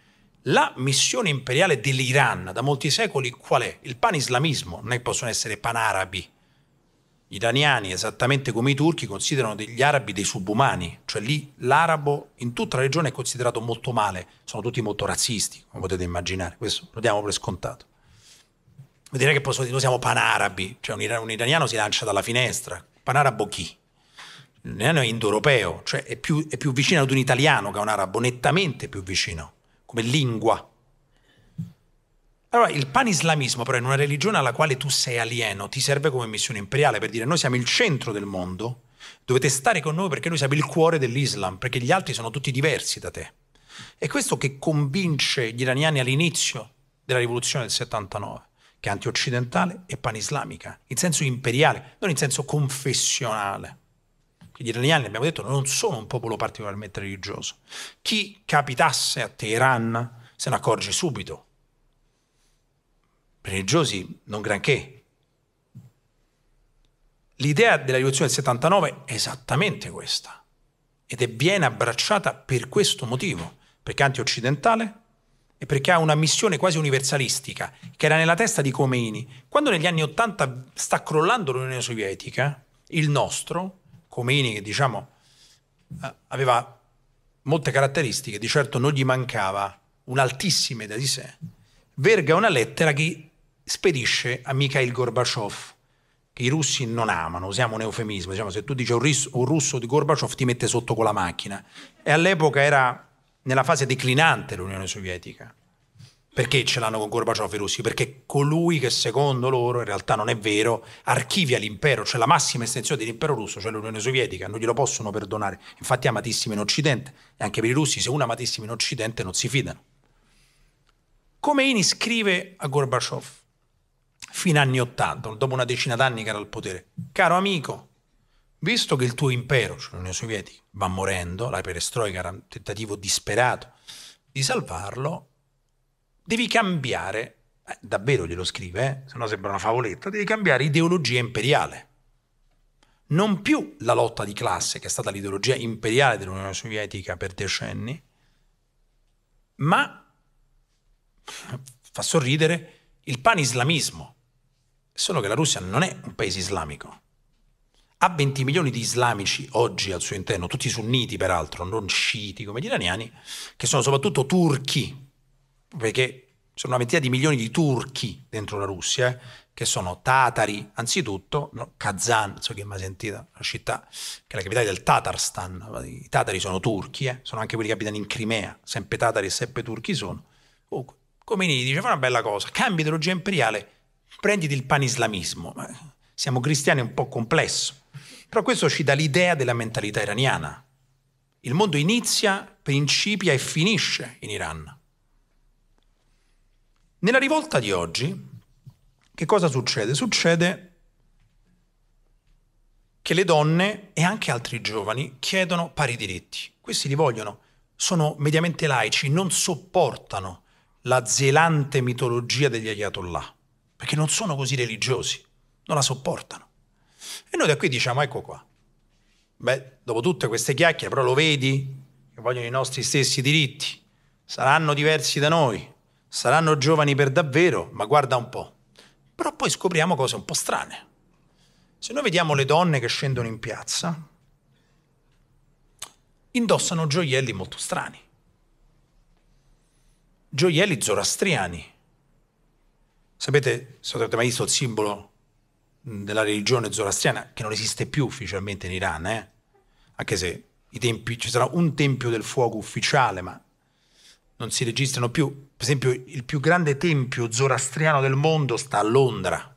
la missione imperiale dell'Iran da molti secoli qual è? Il panislamismo, non è che possono essere panarabi. Gli iraniani, esattamente come i turchi, considerano degli arabi dei subumani, cioè lì l'arabo in tutta la regione è considerato molto male, sono tutti molto razzisti, come potete immaginare, questo lo diamo per scontato. Vuol dire che posso, noi siamo panarabi, cioè un, iraniano si lancia dalla finestra, panarabo chi? L'iraniano è indoeuropeo, cioè è più, è più vicino ad un italiano che a un arabo, nettamente più vicino come lingua. Allora, il panislamismo però in una religione alla quale tu sei alieno ti serve come missione imperiale per dire noi siamo il centro del mondo, dovete stare con noi perché noi siamo il cuore dell'Islam, perché gli altri sono tutti diversi da te. È questo che convince gli iraniani all'inizio della rivoluzione del 79, che è antioccidentale e panislamica, in senso imperiale, non in senso confessionale gli iraniani, abbiamo detto, non sono un popolo particolarmente religioso. Chi capitasse a Teheran se ne accorge subito. Religiosi non granché. L'idea della rivoluzione del 79 è esattamente questa ed è viene abbracciata per questo motivo, perché è antioccidentale e perché ha una missione quasi universalistica, che era nella testa di Khomeini. Quando negli anni 80 sta crollando l'Unione Sovietica, il nostro, Comini che diciamo eh, aveva molte caratteristiche, di certo non gli mancava un'altissima idea di sé, verga una lettera che spedisce a Mikhail Gorbaciov, che i russi non amano, usiamo un eufemismo, diciamo se tu dici un russo, un russo di Gorbaciov ti mette sotto con la macchina, e all'epoca era nella fase declinante l'Unione Sovietica. Perché ce l'hanno con Gorbaciov i russi? Perché colui che secondo loro, in realtà non è vero, archivia l'impero, cioè la massima estensione dell'impero russo, cioè l'Unione Sovietica, non glielo possono perdonare. Infatti amatissimi in Occidente, e anche per i russi, se uno è amatissimo in Occidente non si fidano. Khomeini scrive a Gorbaciov, fino agli anni Ottanta, dopo una decina d'anni che era al potere, caro amico, visto che il tuo impero, cioè l'Unione Sovietica, va morendo, la perestroica era un tentativo disperato di salvarlo, devi cambiare, eh, davvero glielo scrive, eh, se no sembra una favoletta, devi cambiare ideologia imperiale. Non più la lotta di classe, che è stata l'ideologia imperiale dell'Unione Sovietica per decenni, ma fa sorridere il panislamismo. Solo che la Russia non è un paese islamico. Ha 20 milioni di islamici oggi al suo interno, tutti sunniti peraltro, non sciiti come gli iraniani, che sono soprattutto turchi, perché sono una ventina di milioni di turchi dentro la Russia, eh, che sono tatari anzitutto, no, Kazan, non so chi mi ha sentito, la città che è la capitale del Tatarstan, i tatari sono turchi, eh, sono anche quelli che abitano in Crimea, sempre tatari e sempre turchi sono. Comunque, Khomeini dice fa una bella cosa, cambi ideologia imperiale, prenditi il panislamismo, eh, siamo cristiani è un po' complesso, però questo ci dà l'idea della mentalità iraniana. Il mondo inizia, principia e finisce in Iran. Nella rivolta di oggi, che cosa succede? Succede che le donne e anche altri giovani chiedono pari diritti. Questi li vogliono, sono mediamente laici, non sopportano la zelante mitologia degli ayatollah, perché non sono così religiosi, non la sopportano. E noi da qui diciamo, ecco qua, beh, dopo tutte queste chiacchiere, però lo vedi, che vogliono i nostri stessi diritti, saranno diversi da noi, saranno giovani per davvero, ma guarda un po'. Però poi scopriamo cose un po' strane. Se noi vediamo le donne che scendono in piazza, indossano gioielli molto strani. Gioielli zoroastriani. Sapete, se avete mai visto il simbolo della religione zoroastriana, che non esiste più ufficialmente in Iran, eh? anche se tempi, ci sarà un tempio del fuoco ufficiale, ma non si registrano più per esempio, il più grande tempio zoroastriano del mondo sta a Londra.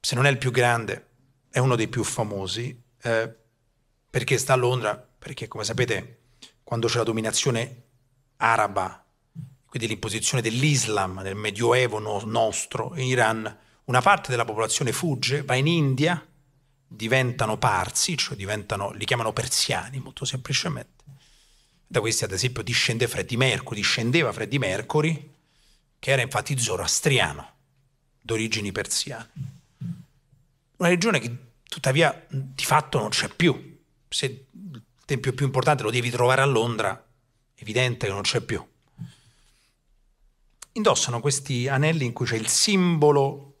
Se non è il più grande, è uno dei più famosi. Eh, perché sta a Londra? Perché, come sapete, quando c'è la dominazione araba, quindi l'imposizione dell'Islam nel Medioevo nostro in Iran, una parte della popolazione fugge, va in India, diventano parsi, cioè diventano, li chiamano persiani molto semplicemente da questi, ad esempio, discende Freddie Mercury, discendeva Freddie Mercury, che era infatti zoroastriano, d'origini persiane. Una regione che tuttavia di fatto non c'è più. Se il tempio più importante lo devi trovare a Londra, evidente che non c'è più. Indossano questi anelli in cui c'è il simbolo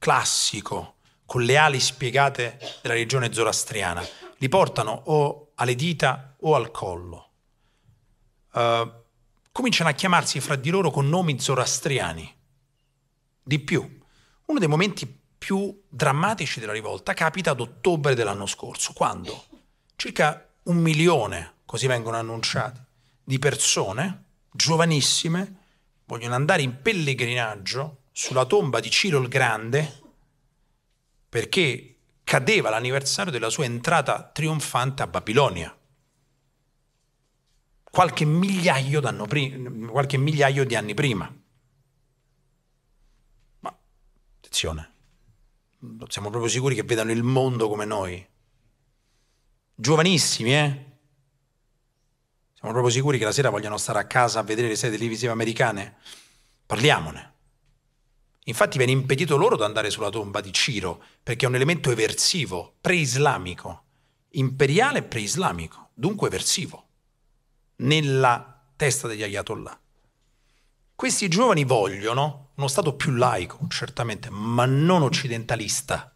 classico con le ali spiegate della regione zoroastriana. Li portano o alle dita o al collo. Eh, cominciano a chiamarsi fra di loro con nomi zoroastriani. Di più, uno dei momenti più drammatici della rivolta capita ad ottobre dell'anno scorso, quando circa un milione, così vengono annunciati, di persone giovanissime vogliono andare in pellegrinaggio sulla tomba di Ciro il Grande perché cadeva l'anniversario della sua entrata trionfante a Babilonia qualche migliaio, qualche migliaio di anni prima. Ma attenzione, non siamo proprio sicuri che vedano il mondo come noi. Giovanissimi, eh? Siamo proprio sicuri che la sera vogliano stare a casa a vedere le serie televisive americane? Parliamone. Infatti viene impedito loro di andare sulla tomba di Ciro, perché è un elemento eversivo, preislamico, imperiale e preislamico, dunque eversivo nella testa degli ayatollah. Questi giovani vogliono uno Stato più laico, certamente, ma non occidentalista,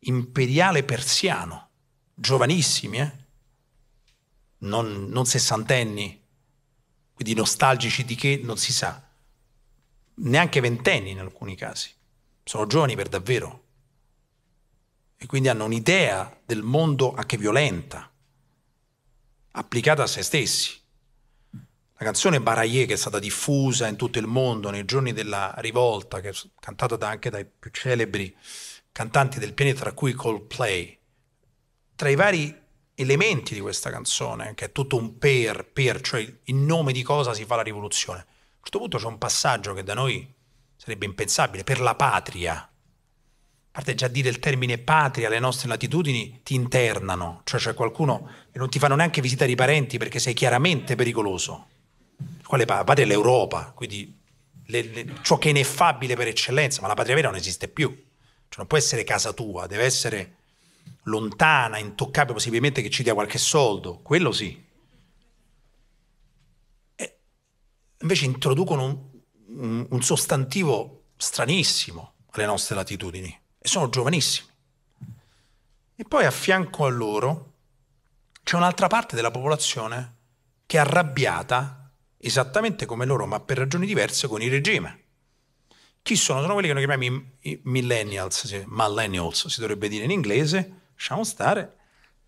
imperiale persiano, giovanissimi, eh? non, non sessantenni, quindi nostalgici di che non si sa, neanche ventenni in alcuni casi, sono giovani per davvero e quindi hanno un'idea del mondo anche violenta, applicata a se stessi. La canzone Barayé che è stata diffusa in tutto il mondo nei giorni della rivolta, che è cantata anche dai più celebri cantanti del pianeta, tra cui Coldplay. Tra i vari elementi di questa canzone, che è tutto un per, per, cioè in nome di cosa si fa la rivoluzione. A un certo punto c'è un passaggio che da noi sarebbe impensabile, per la patria parte già dire il termine patria, le nostre latitudini ti internano, cioè c'è qualcuno che non ti fanno neanche visitare i parenti perché sei chiaramente pericoloso. Quale patria? Patria è l'Europa, quindi le, le, ciò che è ineffabile per eccellenza, ma la patria vera non esiste più. Cioè non può essere casa tua, deve essere lontana, intoccabile, possibilmente che ci dia qualche soldo, quello sì. E invece introducono un, un, un sostantivo stranissimo alle nostre latitudini e sono giovanissimi. E poi a fianco a loro c'è un'altra parte della popolazione che è arrabbiata, esattamente come loro, ma per ragioni diverse, con il regime. Chi sono? Sono quelli che noi chiamiamo i millennials, sì, millennials si dovrebbe dire in inglese, lasciamo stare,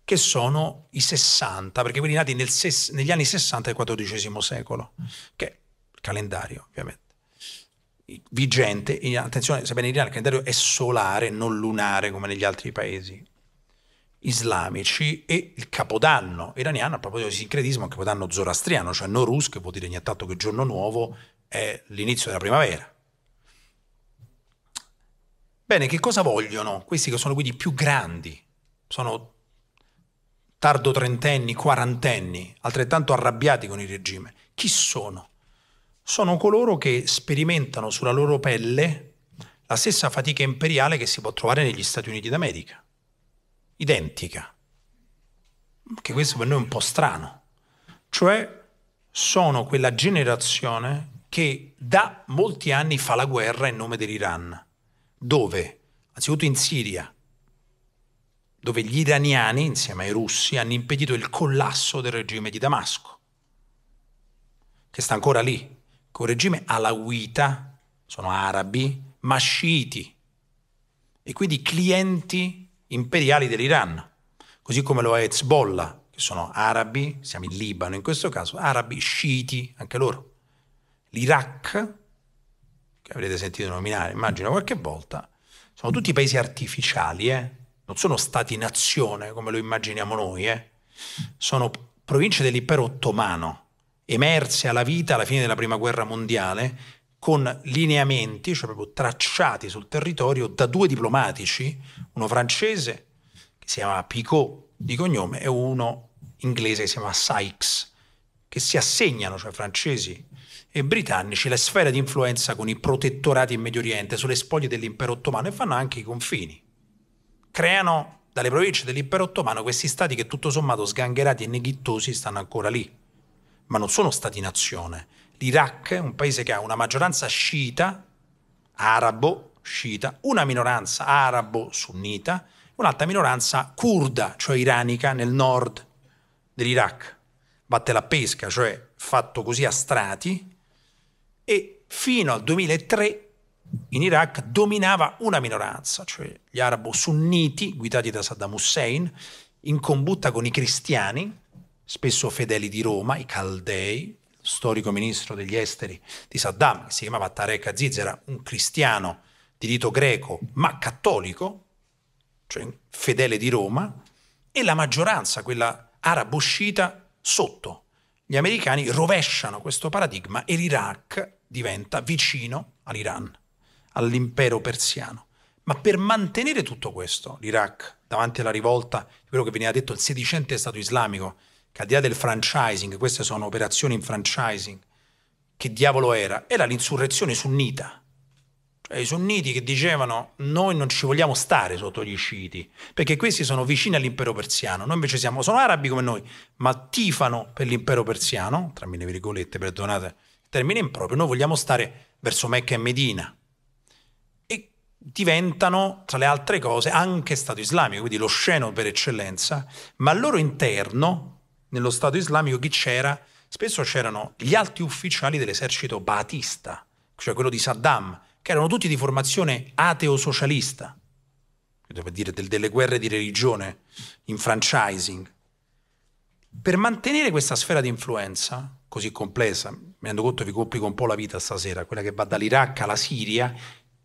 che sono i 60, perché quelli nati nel, negli anni 60 del XIV secolo, che è il calendario ovviamente vigente, e attenzione, sapete in Iran il calendario è solare, non lunare come negli altri paesi islamici, e il capodanno iraniano, a proposito di sincretismo, è un capodanno zoroastriano, cioè rus, che vuol dire nient'altro che giorno nuovo, è l'inizio della primavera. Bene, che cosa vogliono questi che sono quindi più grandi? Sono tardo trentenni, quarantenni, altrettanto arrabbiati con il regime. Chi sono? sono coloro che sperimentano sulla loro pelle la stessa fatica imperiale che si può trovare negli Stati Uniti d'America. Identica. Che questo per noi è un po' strano. Cioè sono quella generazione che da molti anni fa la guerra in nome dell'Iran. Dove? Anzitutto in Siria, dove gli iraniani, insieme ai russi, hanno impedito il collasso del regime di Damasco, che sta ancora lì, con regime alawita, sono arabi, ma sciiti, e quindi clienti imperiali dell'Iran, così come lo è Hezbollah, che sono arabi, siamo in Libano in questo caso, arabi sciiti anche loro. L'Iraq, che avrete sentito nominare, immagino qualche volta, sono tutti paesi artificiali, eh? non sono stati-nazione come lo immaginiamo noi, eh? sono province dell'impero ottomano, emerse alla vita alla fine della Prima Guerra Mondiale con lineamenti, cioè proprio tracciati sul territorio da due diplomatici, uno francese che si chiama Picot di cognome e uno inglese che si chiama Sykes, che si assegnano, cioè francesi e britannici, la sfera di influenza con i protettorati in Medio Oriente sulle spoglie dell'impero ottomano e fanno anche i confini. Creano dalle province dell'impero ottomano questi stati che tutto sommato sgangherati e neghittosi stanno ancora lì ma non sono stati in azione. L'Iraq è un paese che ha una maggioranza sciita, arabo sciita, una minoranza arabo sunnita, un'altra minoranza kurda, cioè iranica, nel nord dell'Iraq. Batte la pesca, cioè fatto così a strati, e fino al 2003 in Iraq dominava una minoranza, cioè gli arabo sunniti guidati da Saddam Hussein, in combutta con i cristiani, spesso fedeli di Roma, i Caldei, storico ministro degli esteri di Saddam, che si chiamava Tarek Aziz, era un cristiano di rito greco ma cattolico, cioè fedele di Roma, e la maggioranza, quella arabo uscita sotto. Gli americani rovesciano questo paradigma e l'Iraq diventa vicino all'Iran, all'impero persiano. Ma per mantenere tutto questo, l'Iraq davanti alla rivolta, quello che veniva detto il sedicente Stato islamico che al di là del franchising, queste sono operazioni in franchising, che diavolo era? Era l'insurrezione sunnita. Cioè i sunniti che dicevano noi non ci vogliamo stare sotto gli sciiti, perché questi sono vicini all'impero persiano, noi invece siamo, sono arabi come noi, ma tifano per l'impero persiano, tra mille virgolette, perdonate il termine improprio, noi vogliamo stare verso Mecca e Medina. E diventano, tra le altre cose, anche Stato islamico, quindi lo sceno per eccellenza, ma al loro interno nello Stato islamico chi c'era? Spesso c'erano gli alti ufficiali dell'esercito batista, cioè quello di Saddam, che erano tutti di formazione ateo-socialista, per dire delle guerre di religione, in franchising. Per mantenere questa sfera di influenza così complessa, mi rendo conto che vi complico un po' la vita stasera, quella che va dall'Iraq alla Siria,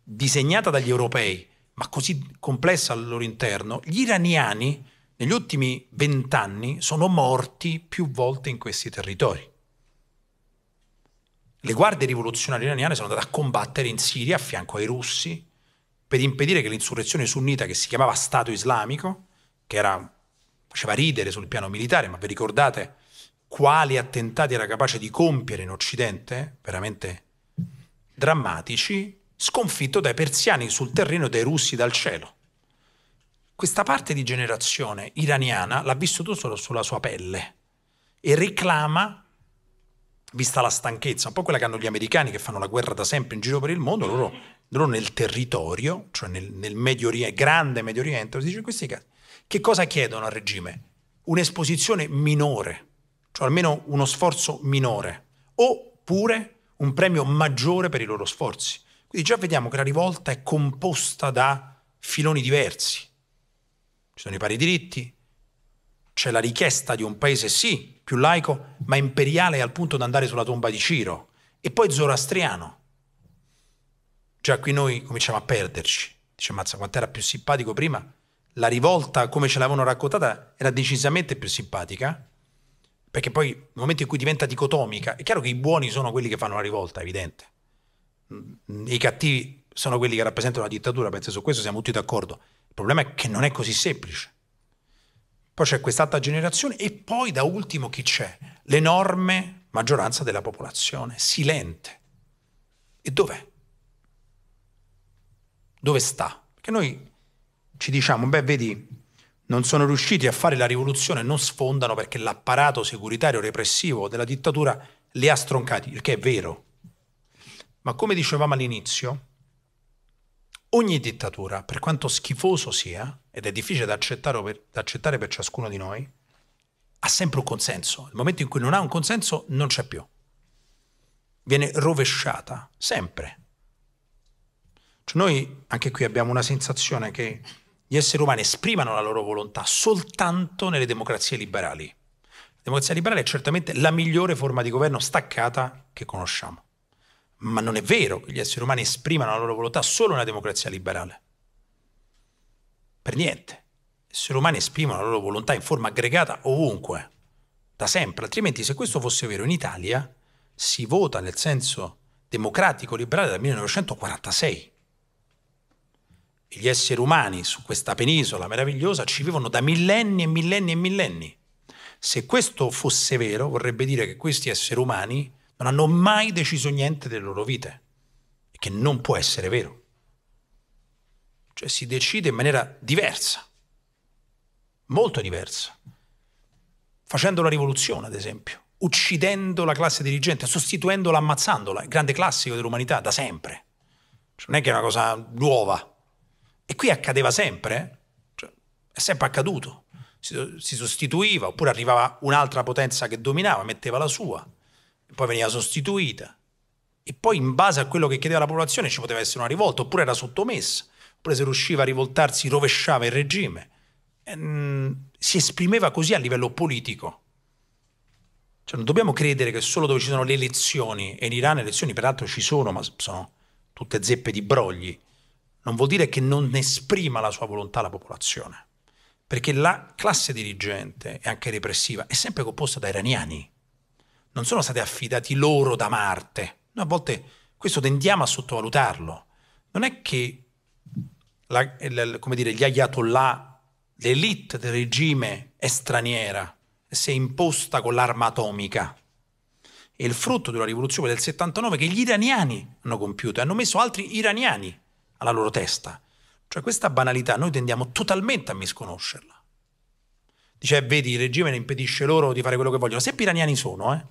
disegnata dagli europei, ma così complessa al loro interno, gli iraniani negli ultimi vent'anni sono morti più volte in questi territori. Le guardie rivoluzionarie iraniane sono andate a combattere in Siria a fianco ai russi per impedire che l'insurrezione sunnita che si chiamava Stato Islamico, che era, faceva ridere sul piano militare, ma vi ricordate quali attentati era capace di compiere in Occidente, veramente drammatici, sconfitto dai persiani sul terreno e dai russi dal cielo. Questa parte di generazione iraniana l'ha vissuto solo sulla sua pelle e reclama, vista la stanchezza, un po' quella che hanno gli americani che fanno la guerra da sempre in giro per il mondo, loro, loro nel territorio, cioè nel, nel Medio Oriente, grande Medio Oriente, si dice in questi casi, che cosa chiedono al regime? Un'esposizione minore, cioè almeno uno sforzo minore, oppure un premio maggiore per i loro sforzi. Quindi già vediamo che la rivolta è composta da filoni diversi ci sono i pari diritti, c'è la richiesta di un paese sì, più laico, ma imperiale al punto di andare sulla tomba di Ciro, e poi zoroastriano. Già qui noi cominciamo a perderci. Dice, mazza, quant'era più simpatico prima? La rivolta, come ce l'avevano raccontata, era decisamente più simpatica, perché poi nel momento in cui diventa dicotomica, è chiaro che i buoni sono quelli che fanno la rivolta, evidente. Mm, I cattivi sono quelli che rappresentano la dittatura, penso su questo siamo tutti d'accordo il problema è che non è così semplice. Poi c'è quest'altra generazione e poi da ultimo chi c'è? L'enorme maggioranza della popolazione, silente. E dov'è? Dove sta? Perché noi ci diciamo, beh, vedi, non sono riusciti a fare la rivoluzione, non sfondano perché l'apparato securitario repressivo della dittatura li ha stroncati, il che è vero. Ma come dicevamo all'inizio, Ogni dittatura, per quanto schifoso sia, ed è difficile da accettare per, da accettare per ciascuno di noi, ha sempre un consenso. Il momento in cui non ha un consenso, non c'è più. Viene rovesciata, sempre. Cioè noi anche qui abbiamo una sensazione che gli esseri umani esprimano la loro volontà soltanto nelle democrazie liberali. La democrazia liberale è certamente la migliore forma di governo staccata che conosciamo. Ma non è vero che gli esseri umani esprimano la loro volontà solo in una democrazia liberale. Per niente. Gli esseri umani esprimono la loro volontà in forma aggregata ovunque, da sempre. Altrimenti, se questo fosse vero in Italia, si vota nel senso democratico-liberale dal 1946. E gli esseri umani su questa penisola meravigliosa ci vivono da millenni e millenni e millenni. Se questo fosse vero, vorrebbe dire che questi esseri umani non hanno mai deciso niente delle loro vite, che non può essere vero. Cioè si decide in maniera diversa, molto diversa, facendo la rivoluzione ad esempio, uccidendo la classe dirigente, sostituendola, ammazzandola, il grande classico dell'umanità da sempre. Cioè, non è che è una cosa nuova. E qui accadeva sempre, eh. cioè, è sempre accaduto. Si, si sostituiva oppure arrivava un'altra potenza che dominava, metteva la sua poi veniva sostituita e poi in base a quello che chiedeva la popolazione ci poteva essere una rivolta, oppure era sottomessa, oppure se riusciva a rivoltarsi rovesciava il regime. E, mm, si esprimeva così a livello politico. Cioè, non dobbiamo credere che solo dove ci sono le elezioni, e in Iran le elezioni peraltro ci sono, ma sono tutte zeppe di brogli, non vuol dire che non esprima la sua volontà la popolazione, perché la classe dirigente e anche repressiva è sempre composta da iraniani non sono stati affidati loro da Marte. Noi a volte questo tendiamo a sottovalutarlo. Non è che la, la, come dire, gli ayatollah, l'elite del regime è straniera, si è imposta con l'arma atomica. È il frutto di una rivoluzione del 79 che gli iraniani hanno compiuto e hanno messo altri iraniani alla loro testa. Cioè questa banalità noi tendiamo totalmente a misconoscerla. Dice, eh, vedi, il regime ne impedisce loro di fare quello che vogliono. Se iraniani sono, eh?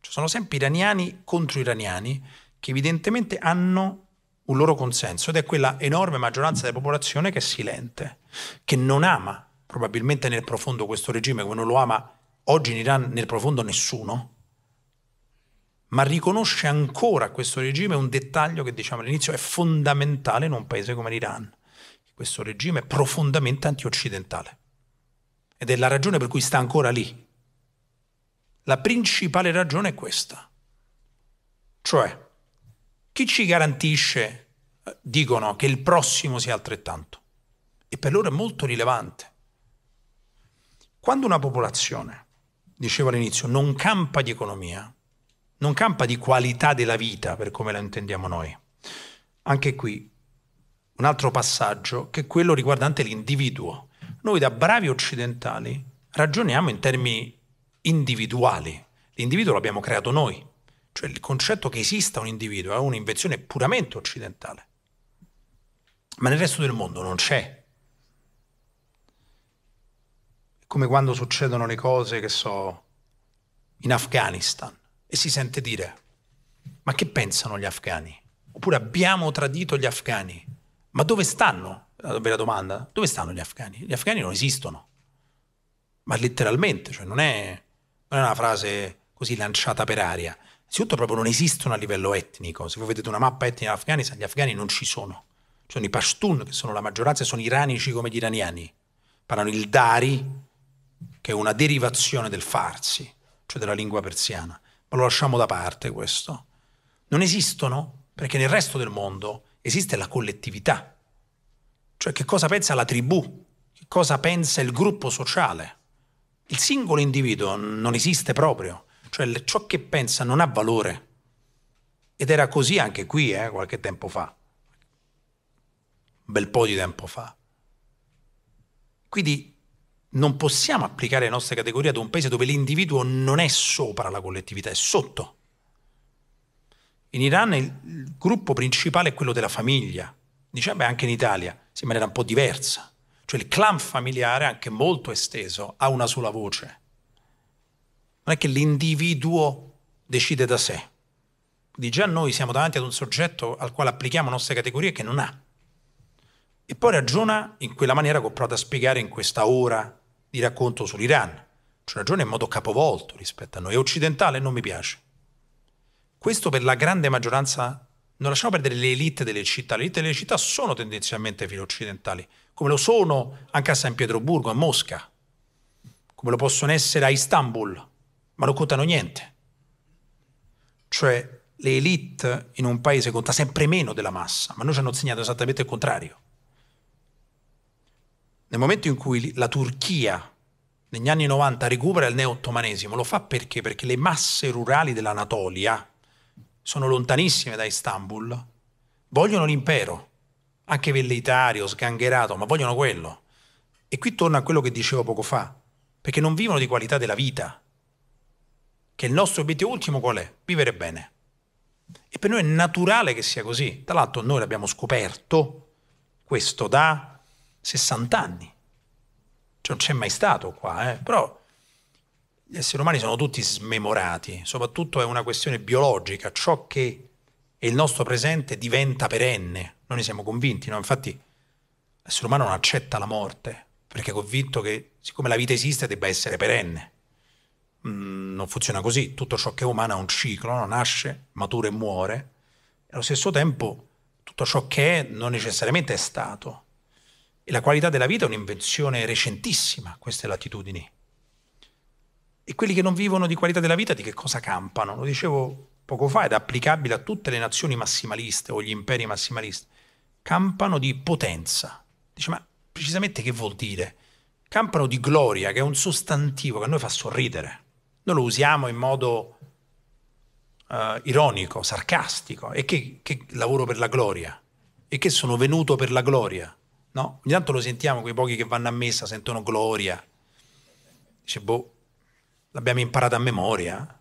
Cioè, sono sempre iraniani contro iraniani che evidentemente hanno un loro consenso ed è quella enorme maggioranza della popolazione che è silente, che non ama probabilmente nel profondo questo regime come non lo ama oggi in Iran nel profondo nessuno, ma riconosce ancora questo regime un dettaglio che diciamo all'inizio è fondamentale in un paese come l'Iran. Questo regime è profondamente antioccidentale ed è la ragione per cui sta ancora lì, la principale ragione è questa. Cioè, chi ci garantisce, eh, dicono, che il prossimo sia altrettanto? E per loro è molto rilevante. Quando una popolazione, dicevo all'inizio, non campa di economia, non campa di qualità della vita, per come la intendiamo noi, anche qui un altro passaggio che è quello riguardante l'individuo. Noi da bravi occidentali ragioniamo in termini individuali. L'individuo l'abbiamo creato noi, cioè il concetto che esista un individuo è un'invenzione puramente occidentale. Ma nel resto del mondo non c'è. È come quando succedono le cose, che so, in Afghanistan e si sente dire, ma che pensano gli afghani? Oppure abbiamo tradito gli afghani, ma dove stanno? La vera domanda, dove stanno gli afghani? Gli afghani non esistono, ma letteralmente, cioè non è non è una frase così lanciata per aria. Innanzitutto proprio non esistono a livello etnico. Se voi vedete una mappa etnica dell'Afghanistan, gli afghani non ci sono. Ci sono i Pashtun, che sono la maggioranza, sono iranici come gli iraniani. Parlano il Dari, che è una derivazione del farsi, cioè della lingua persiana. Ma lo lasciamo da parte questo. Non esistono perché nel resto del mondo esiste la collettività. Cioè che cosa pensa la tribù, che cosa pensa il gruppo sociale il singolo individuo non esiste proprio, cioè ciò che pensa non ha valore. Ed era così anche qui, eh, qualche tempo fa, un bel po' di tempo fa. Quindi non possiamo applicare le nostre categorie ad un paese dove l'individuo non è sopra la collettività, è sotto. In Iran il gruppo principale è quello della famiglia, diciamo anche in Italia, in maniera un po' diversa. Cioè il clan familiare, anche molto esteso, ha una sola voce. Non è che l'individuo decide da sé. Quindi già noi siamo davanti ad un soggetto al quale applichiamo nostre categorie che non ha. E poi ragiona in quella maniera che ho provato a spiegare in questa ora di racconto sull'Iran. Cioè ragiona in modo capovolto rispetto a noi. È occidentale e non mi piace. Questo per la grande maggioranza, non lasciamo perdere le elite delle città, le elite delle città sono tendenzialmente filo-occidentali, come lo sono anche a San Pietroburgo, a Mosca, come lo possono essere a Istanbul, ma non contano niente. Cioè le elite in un paese conta sempre meno della massa, ma noi ci hanno insegnato esattamente il contrario. Nel momento in cui la Turchia negli anni 90 recupera il neo-ottomanesimo, lo fa perché? Perché le masse rurali dell'Anatolia sono lontanissime da Istanbul, vogliono l'impero anche velleitario, sgangherato, ma vogliono quello. E qui torno a quello che dicevo poco fa, perché non vivono di qualità della vita, che il nostro obiettivo ultimo qual è? Vivere bene. E per noi è naturale che sia così. Tra l'altro noi l'abbiamo scoperto questo da 60 anni. Cioè non c'è mai stato qua, eh? però gli esseri umani sono tutti smemorati, soprattutto è una questione biologica, ciò che è il nostro presente diventa perenne, noi ne siamo convinti, no? Infatti l'essere umano non accetta la morte, perché è convinto che siccome la vita esiste debba essere perenne. Mm, non funziona così, tutto ciò che è umano ha un ciclo, no? nasce, matura e muore. E allo stesso tempo tutto ciò che è non necessariamente è stato. E la qualità della vita è un'invenzione recentissima, queste latitudini. E quelli che non vivono di qualità della vita di che cosa campano? Lo dicevo poco fa ed è applicabile a tutte le nazioni massimaliste o gli imperi massimalisti campano di potenza. Dice, ma precisamente che vuol dire? Campano di gloria, che è un sostantivo che a noi fa sorridere. Noi lo usiamo in modo uh, ironico, sarcastico. E che, che lavoro per la gloria? E che sono venuto per la gloria? No? Ogni tanto lo sentiamo, quei pochi che vanno a messa sentono gloria. Dice, boh, l'abbiamo imparata a memoria.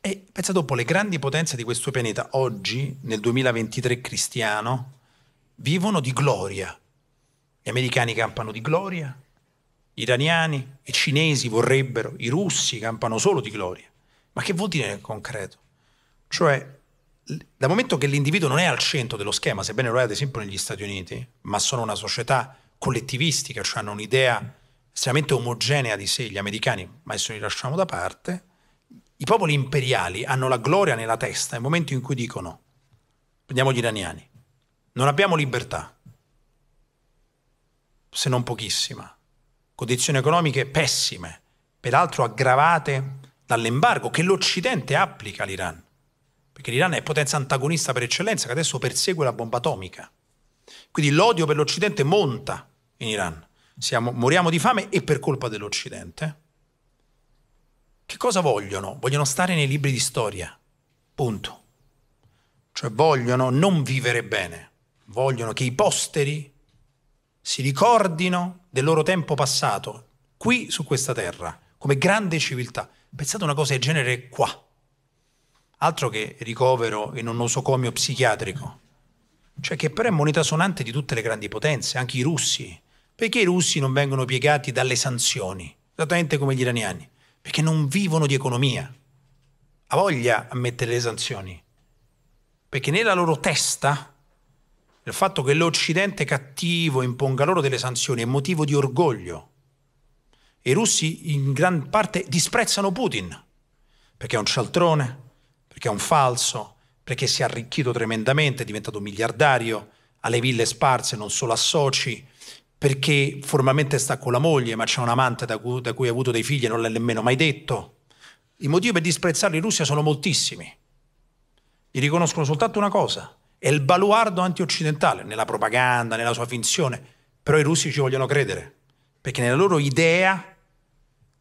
E pensate dopo le grandi potenze di questo pianeta oggi, nel 2023 cristiano, vivono di gloria. Gli americani campano di gloria, gli iraniani e cinesi vorrebbero, i russi campano solo di gloria. Ma che vuol dire nel concreto? Cioè, dal momento che l'individuo non è al centro dello schema, sebbene lo è ad esempio negli Stati Uniti, ma sono una società collettivistica, cioè hanno un'idea estremamente omogenea di sé, gli americani, ma adesso li lasciamo da parte, i popoli imperiali hanno la gloria nella testa nel momento in cui dicono, prendiamo gli iraniani, non abbiamo libertà, se non pochissima, condizioni economiche pessime, peraltro aggravate dall'embargo che l'Occidente applica all'Iran, perché l'Iran è potenza antagonista per eccellenza che adesso persegue la bomba atomica. Quindi l'odio per l'Occidente monta in Iran. Siamo, moriamo di fame e per colpa dell'Occidente. Che cosa vogliono? Vogliono stare nei libri di storia, punto. Cioè vogliono non vivere bene vogliono che i posteri si ricordino del loro tempo passato, qui su questa terra, come grande civiltà. Pensate una cosa del genere qua. Altro che ricovero in un nosocomio psichiatrico. Cioè che però è moneta sonante di tutte le grandi potenze, anche i russi. Perché i russi non vengono piegati dalle sanzioni, esattamente come gli iraniani? Perché non vivono di economia. Ha voglia a mettere le sanzioni. Perché nella loro testa il fatto che l'Occidente cattivo imponga loro delle sanzioni è motivo di orgoglio. I russi in gran parte disprezzano Putin, perché è un cialtrone, perché è un falso, perché si è arricchito tremendamente, è diventato miliardario, ha le ville sparse, non solo a Soci, perché formalmente sta con la moglie, ma c'è un amante da cui, da cui ha avuto dei figli e non l'ha nemmeno mai detto. I motivi per disprezzarli in Russia sono moltissimi. Gli riconoscono soltanto una cosa, è il baluardo antioccidentale nella propaganda, nella sua finzione. Però i russi ci vogliono credere, perché nella loro idea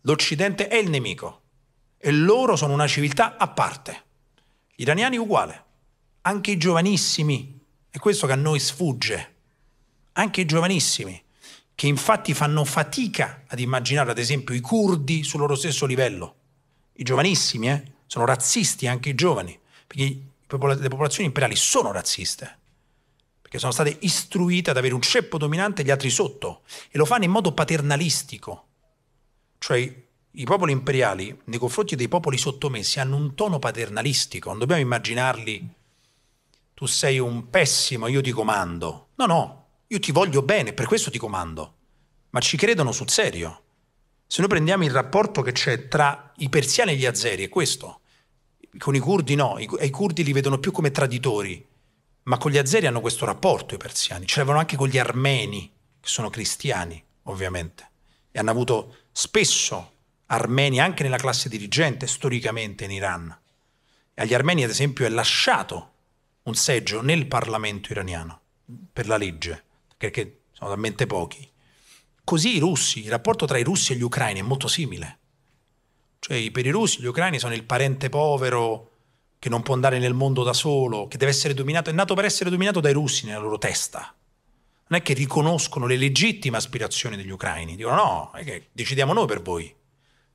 l'Occidente è il nemico e loro sono una civiltà a parte. Gli iraniani uguale, anche i giovanissimi, è questo che a noi sfugge, anche i giovanissimi, che infatti fanno fatica ad immaginare ad esempio i curdi sul loro stesso livello. I giovanissimi eh, sono razzisti anche i giovani, perché le popolazioni imperiali sono razziste, perché sono state istruite ad avere un ceppo dominante e gli altri sotto, e lo fanno in modo paternalistico. Cioè i popoli imperiali nei confronti dei popoli sottomessi hanno un tono paternalistico, non dobbiamo immaginarli tu sei un pessimo, io ti comando. No, no, io ti voglio bene, per questo ti comando. Ma ci credono sul serio. Se noi prendiamo il rapporto che c'è tra i persiani e gli azeri, è questo con i curdi no, i, i curdi li vedono più come traditori, ma con gli azeri hanno questo rapporto i persiani, ce l'avevano anche con gli armeni, che sono cristiani ovviamente, e hanno avuto spesso armeni anche nella classe dirigente storicamente in Iran. agli armeni ad esempio è lasciato un seggio nel Parlamento iraniano per la legge, perché sono talmente pochi. Così i russi, il rapporto tra i russi e gli ucraini è molto simile. Cioè, per i russi gli ucraini sono il parente povero che non può andare nel mondo da solo, che deve essere dominato, è nato per essere dominato dai russi nella loro testa. Non è che riconoscono le legittime aspirazioni degli ucraini, dicono no, è che decidiamo noi per voi,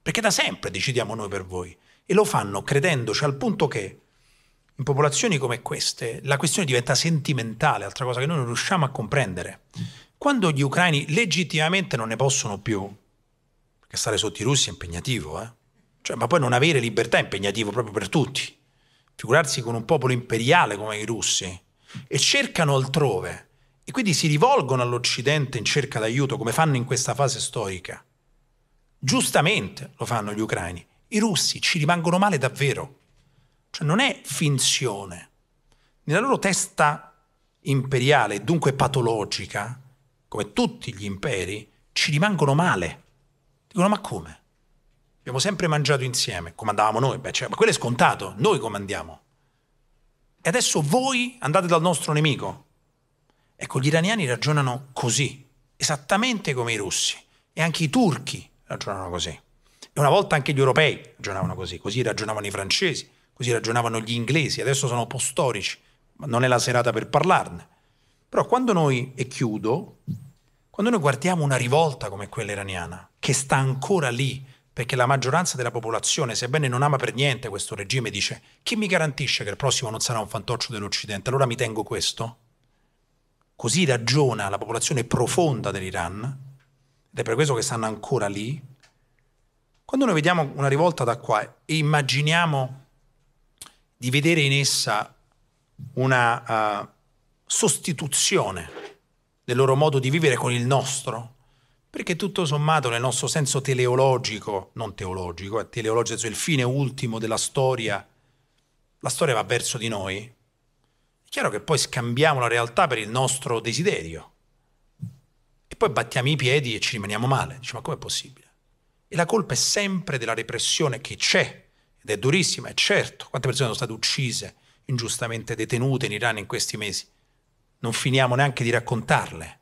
perché da sempre decidiamo noi per voi. E lo fanno credendoci al punto che in popolazioni come queste la questione diventa sentimentale, altra cosa che noi non riusciamo a comprendere. Quando gli ucraini legittimamente non ne possono più, perché stare sotto i russi è impegnativo, eh? Cioè, ma poi non avere libertà è impegnativo proprio per tutti. Figurarsi con un popolo imperiale come i russi. E cercano altrove. E quindi si rivolgono all'Occidente in cerca d'aiuto, come fanno in questa fase storica. Giustamente lo fanno gli ucraini. I russi ci rimangono male davvero. Cioè, non è finzione. Nella loro testa imperiale, dunque patologica, come tutti gli imperi, ci rimangono male. Dicono ma come? Abbiamo sempre mangiato insieme, comandavamo noi, beh, cioè, ma quello è scontato, noi comandiamo. E adesso voi andate dal nostro nemico. Ecco, gli iraniani ragionano così, esattamente come i russi, e anche i turchi ragionano così. E una volta anche gli europei ragionavano così, così ragionavano i francesi, così ragionavano gli inglesi, adesso sono postorici, ma non è la serata per parlarne. Però quando noi, e chiudo, quando noi guardiamo una rivolta come quella iraniana, che sta ancora lì, perché la maggioranza della popolazione, sebbene non ama per niente questo regime, dice chi mi garantisce che il prossimo non sarà un fantoccio dell'Occidente, allora mi tengo questo? Così ragiona la popolazione profonda dell'Iran, ed è per questo che stanno ancora lì. Quando noi vediamo una rivolta da qua e immaginiamo di vedere in essa una uh, sostituzione del loro modo di vivere con il nostro, perché tutto sommato nel nostro senso teleologico, non teologico, eh, è teleologico, cioè il fine ultimo della storia, la storia va verso di noi, è chiaro che poi scambiamo la realtà per il nostro desiderio e poi battiamo i piedi e ci rimaniamo male, diciamo ma com'è possibile? E la colpa è sempre della repressione che c'è, ed è durissima, è certo, quante persone sono state uccise, ingiustamente detenute in Iran in questi mesi, non finiamo neanche di raccontarle.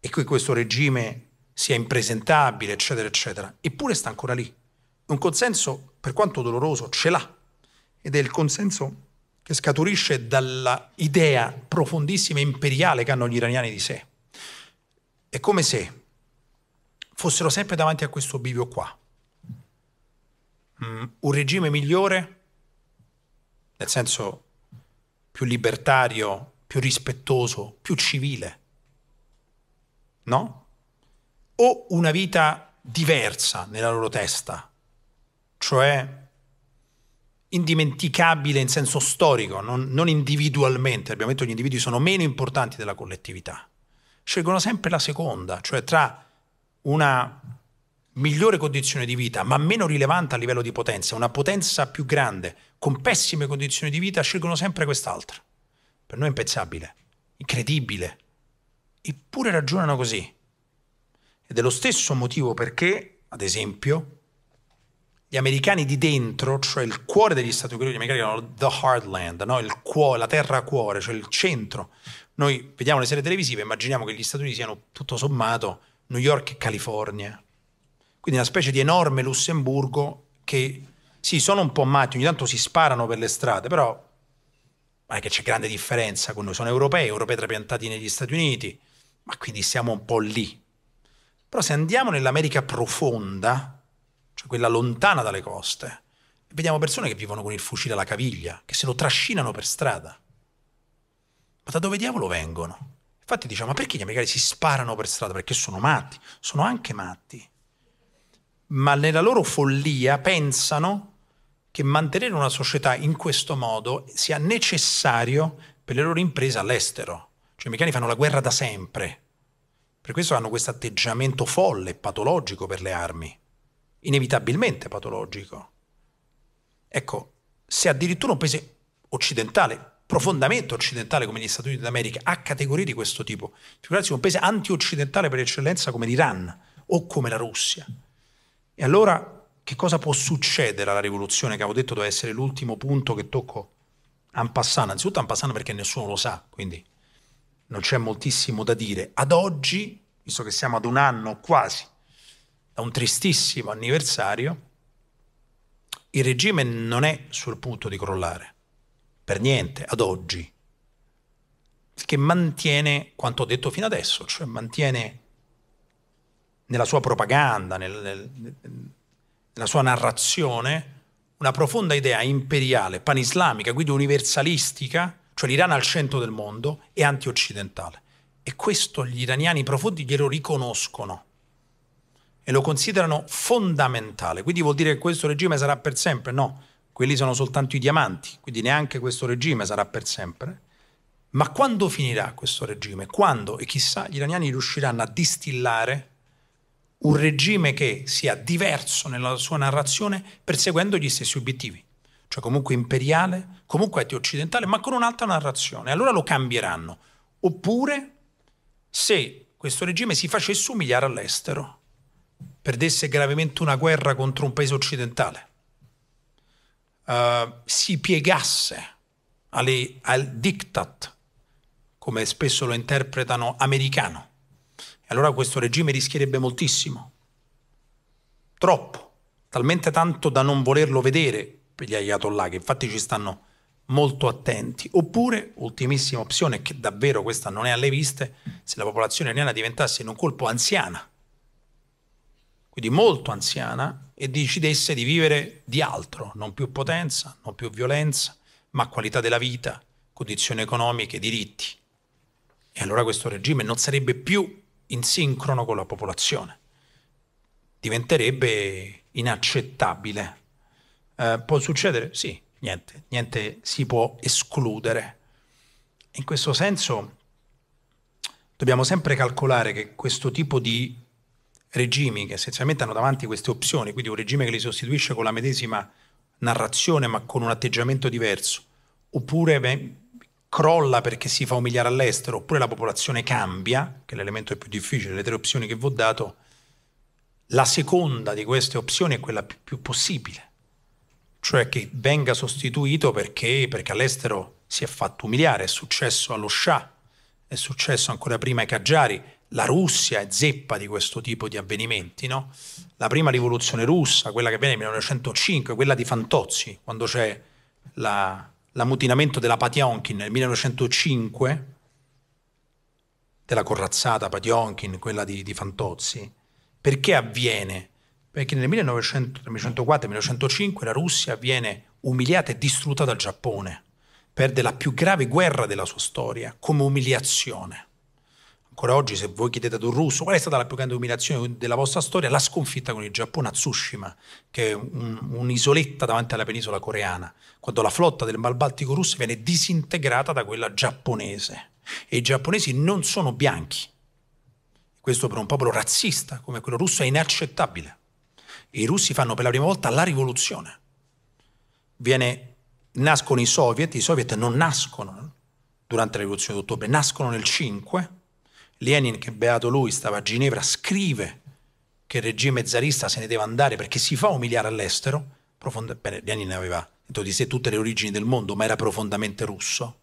E qui questo regime sia impresentabile, eccetera, eccetera, eppure sta ancora lì. Un consenso, per quanto doloroso, ce l'ha ed è il consenso che scaturisce dall'idea profondissima e imperiale che hanno gli iraniani di sé. È come se fossero sempre davanti a questo bivio qua. Mm, un regime migliore, nel senso più libertario, più rispettoso, più civile, no? o una vita diversa nella loro testa, cioè indimenticabile in senso storico, non, non individualmente, abbiamo detto che gli individui sono meno importanti della collettività, scelgono sempre la seconda, cioè tra una migliore condizione di vita, ma meno rilevante a livello di potenza, una potenza più grande, con pessime condizioni di vita, scelgono sempre quest'altra. Per noi è impensabile, incredibile. Eppure ragionano così. Ed è lo stesso motivo perché, ad esempio, gli americani di dentro, cioè il cuore degli Stati Uniti, gli americani chiamano the heartland, no? cuore, la terra cuore, cioè il centro. Noi vediamo le serie televisive e immaginiamo che gli Stati Uniti siano tutto sommato New York e California. Quindi una specie di enorme Lussemburgo che sì, sono un po' matti, ogni tanto si sparano per le strade, però ma è che c'è grande differenza con noi, sono europei, europei trapiantati negli Stati Uniti, ma quindi siamo un po' lì, però se andiamo nell'America profonda, cioè quella lontana dalle coste, vediamo persone che vivono con il fucile alla caviglia, che se lo trascinano per strada. Ma da dove diavolo vengono? Infatti diciamo, ma perché gli americani si sparano per strada? Perché sono matti, sono anche matti. Ma nella loro follia pensano che mantenere una società in questo modo sia necessario per le loro imprese all'estero. Cioè i americani fanno la guerra da sempre, per questo hanno questo atteggiamento folle e patologico per le armi, inevitabilmente patologico. Ecco, se addirittura un paese occidentale, profondamente occidentale come gli Stati Uniti d'America, ha categorie di questo tipo, figurarsi un paese anti-occidentale per eccellenza come l'Iran o come la Russia. E allora che cosa può succedere alla rivoluzione che avevo detto doveva essere l'ultimo punto che tocco Anzitutto innanzitutto Ampassana perché nessuno lo sa, quindi non c'è moltissimo da dire. Ad oggi, visto che siamo ad un anno quasi da un tristissimo anniversario, il regime non è sul punto di crollare, per niente, ad oggi, che mantiene quanto ho detto fino adesso, cioè mantiene nella sua propaganda, nel, nel, nella sua narrazione, una profonda idea imperiale, panislamica, quindi universalistica, cioè l'Iran al centro del mondo, è antioccidentale. E questo gli iraniani profondi glielo riconoscono e lo considerano fondamentale. Quindi vuol dire che questo regime sarà per sempre? No, quelli sono soltanto i diamanti, quindi neanche questo regime sarà per sempre. Ma quando finirà questo regime? Quando? E chissà, gli iraniani riusciranno a distillare un regime che sia diverso nella sua narrazione perseguendo gli stessi obiettivi cioè comunque imperiale, comunque anti-occidentale, ma con un'altra narrazione. Allora lo cambieranno. Oppure se questo regime si facesse umiliare all'estero, perdesse gravemente una guerra contro un paese occidentale, uh, si piegasse alle, al diktat, come spesso lo interpretano americano, allora questo regime rischierebbe moltissimo, troppo, talmente tanto da non volerlo vedere per gli ayatollah, che infatti ci stanno molto attenti. Oppure, ultimissima opzione, che davvero questa non è alle viste, se la popolazione iraniana diventasse in un colpo anziana, quindi molto anziana, e decidesse di vivere di altro, non più potenza, non più violenza, ma qualità della vita, condizioni economiche, diritti. E allora questo regime non sarebbe più in sincrono con la popolazione, diventerebbe inaccettabile eh, può succedere? Sì, niente, niente si può escludere. In questo senso dobbiamo sempre calcolare che questo tipo di regimi che essenzialmente hanno davanti queste opzioni, quindi un regime che li sostituisce con la medesima narrazione ma con un atteggiamento diverso, oppure beh, crolla perché si fa umiliare all'estero, oppure la popolazione cambia, che è l'elemento più difficile, le tre opzioni che vi ho dato, la seconda di queste opzioni è quella più possibile cioè che venga sostituito perché, perché all'estero si è fatto umiliare, è successo allo Shah, è successo ancora prima ai Kajari, la Russia è zeppa di questo tipo di avvenimenti, no? La prima rivoluzione russa, quella che avviene nel 1905, quella di Fantozzi, quando c'è la, l'ammutinamento della Pationkin nel 1905, della corazzata Pationkin, quella di, di Fantozzi, perché avviene? perché nel 1904 1905 la Russia viene umiliata e distrutta dal Giappone, perde la più grave guerra della sua storia come umiliazione. Ancora oggi se voi chiedete ad un russo qual è stata la più grande umiliazione della vostra storia, la sconfitta con il Giappone a Tsushima, che è un, un'isoletta davanti alla penisola coreana, quando la flotta del Mar Baltico russa viene disintegrata da quella giapponese. E i giapponesi non sono bianchi. Questo per un popolo razzista come quello russo è inaccettabile i russi fanno per la prima volta la rivoluzione. Viene, nascono i soviet, i soviet non nascono durante la rivoluzione d'ottobre, nascono nel 5. Lenin, che beato lui, stava a Ginevra, scrive che il regime zarista se ne deve andare perché si fa umiliare all'estero. Profonda- Bene, Lenin aveva dentro di sé tutte le origini del mondo, ma era profondamente russo.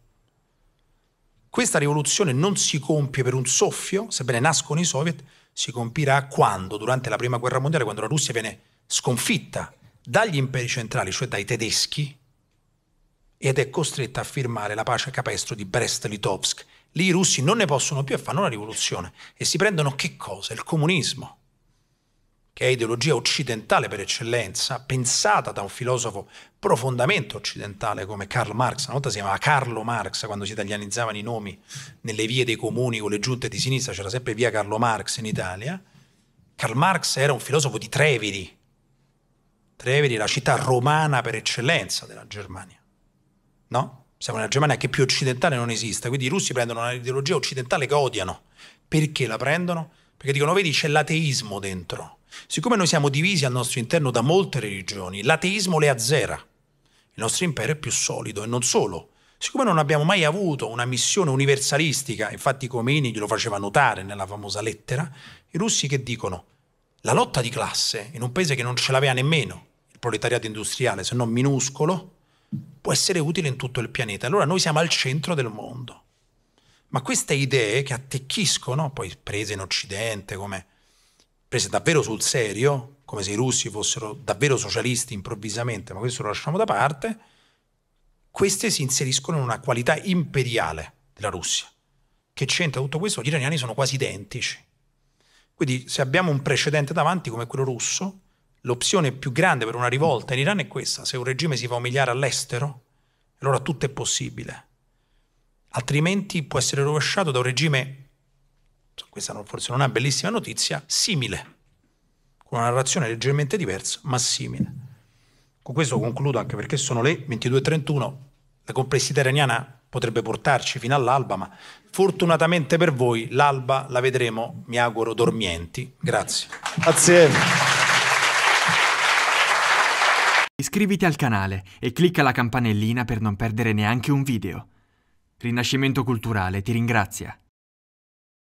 Questa rivoluzione non si compie per un soffio, sebbene nascono i soviet, si compirà quando, durante la Prima Guerra Mondiale, quando la Russia viene sconfitta dagli imperi centrali, cioè dai tedeschi, ed è costretta a firmare la pace capestro di Brest-Litovsk. Lì i russi non ne possono più e fanno una rivoluzione. E si prendono che cosa? Il comunismo che è ideologia occidentale per eccellenza, pensata da un filosofo profondamente occidentale come Karl Marx, una volta si chiamava Carlo Marx quando si italianizzavano i nomi nelle vie dei comuni con le giunte di sinistra, c'era sempre via Carlo Marx in Italia. Karl Marx era un filosofo di Treviri, Trevidi la città romana per eccellenza della Germania, no? Siamo nella Germania che più occidentale non esiste, quindi i russi prendono un'ideologia occidentale che odiano. Perché la prendono? Perché dicono, vedi, c'è l'ateismo dentro Siccome noi siamo divisi al nostro interno da molte religioni, l'ateismo le azzera. Il nostro impero è più solido e non solo. Siccome non abbiamo mai avuto una missione universalistica, infatti Comini glielo faceva notare nella famosa lettera, i russi che dicono la lotta di classe in un paese che non ce l'aveva nemmeno, il proletariato industriale, se non minuscolo, può essere utile in tutto il pianeta. Allora noi siamo al centro del mondo. Ma queste idee che attecchiscono, poi prese in Occidente come prese davvero sul serio, come se i russi fossero davvero socialisti improvvisamente, ma questo lo lasciamo da parte, queste si inseriscono in una qualità imperiale della Russia. Che c'entra tutto questo? Gli iraniani sono quasi identici. Quindi se abbiamo un precedente davanti come quello russo, l'opzione più grande per una rivolta in Iran è questa. Se un regime si fa umiliare all'estero, allora tutto è possibile. Altrimenti può essere rovesciato da un regime cioè, questa forse non è una bellissima notizia, simile, con una narrazione leggermente diversa, ma simile. Con questo concludo anche perché sono le 22.31, la complessità iraniana potrebbe portarci fino all'alba, ma fortunatamente per voi l'alba la vedremo, mi auguro, dormienti. Grazie. Grazie. Iscriviti al canale e clicca la campanellina per non perdere neanche un video. Rinascimento Culturale ti ringrazia.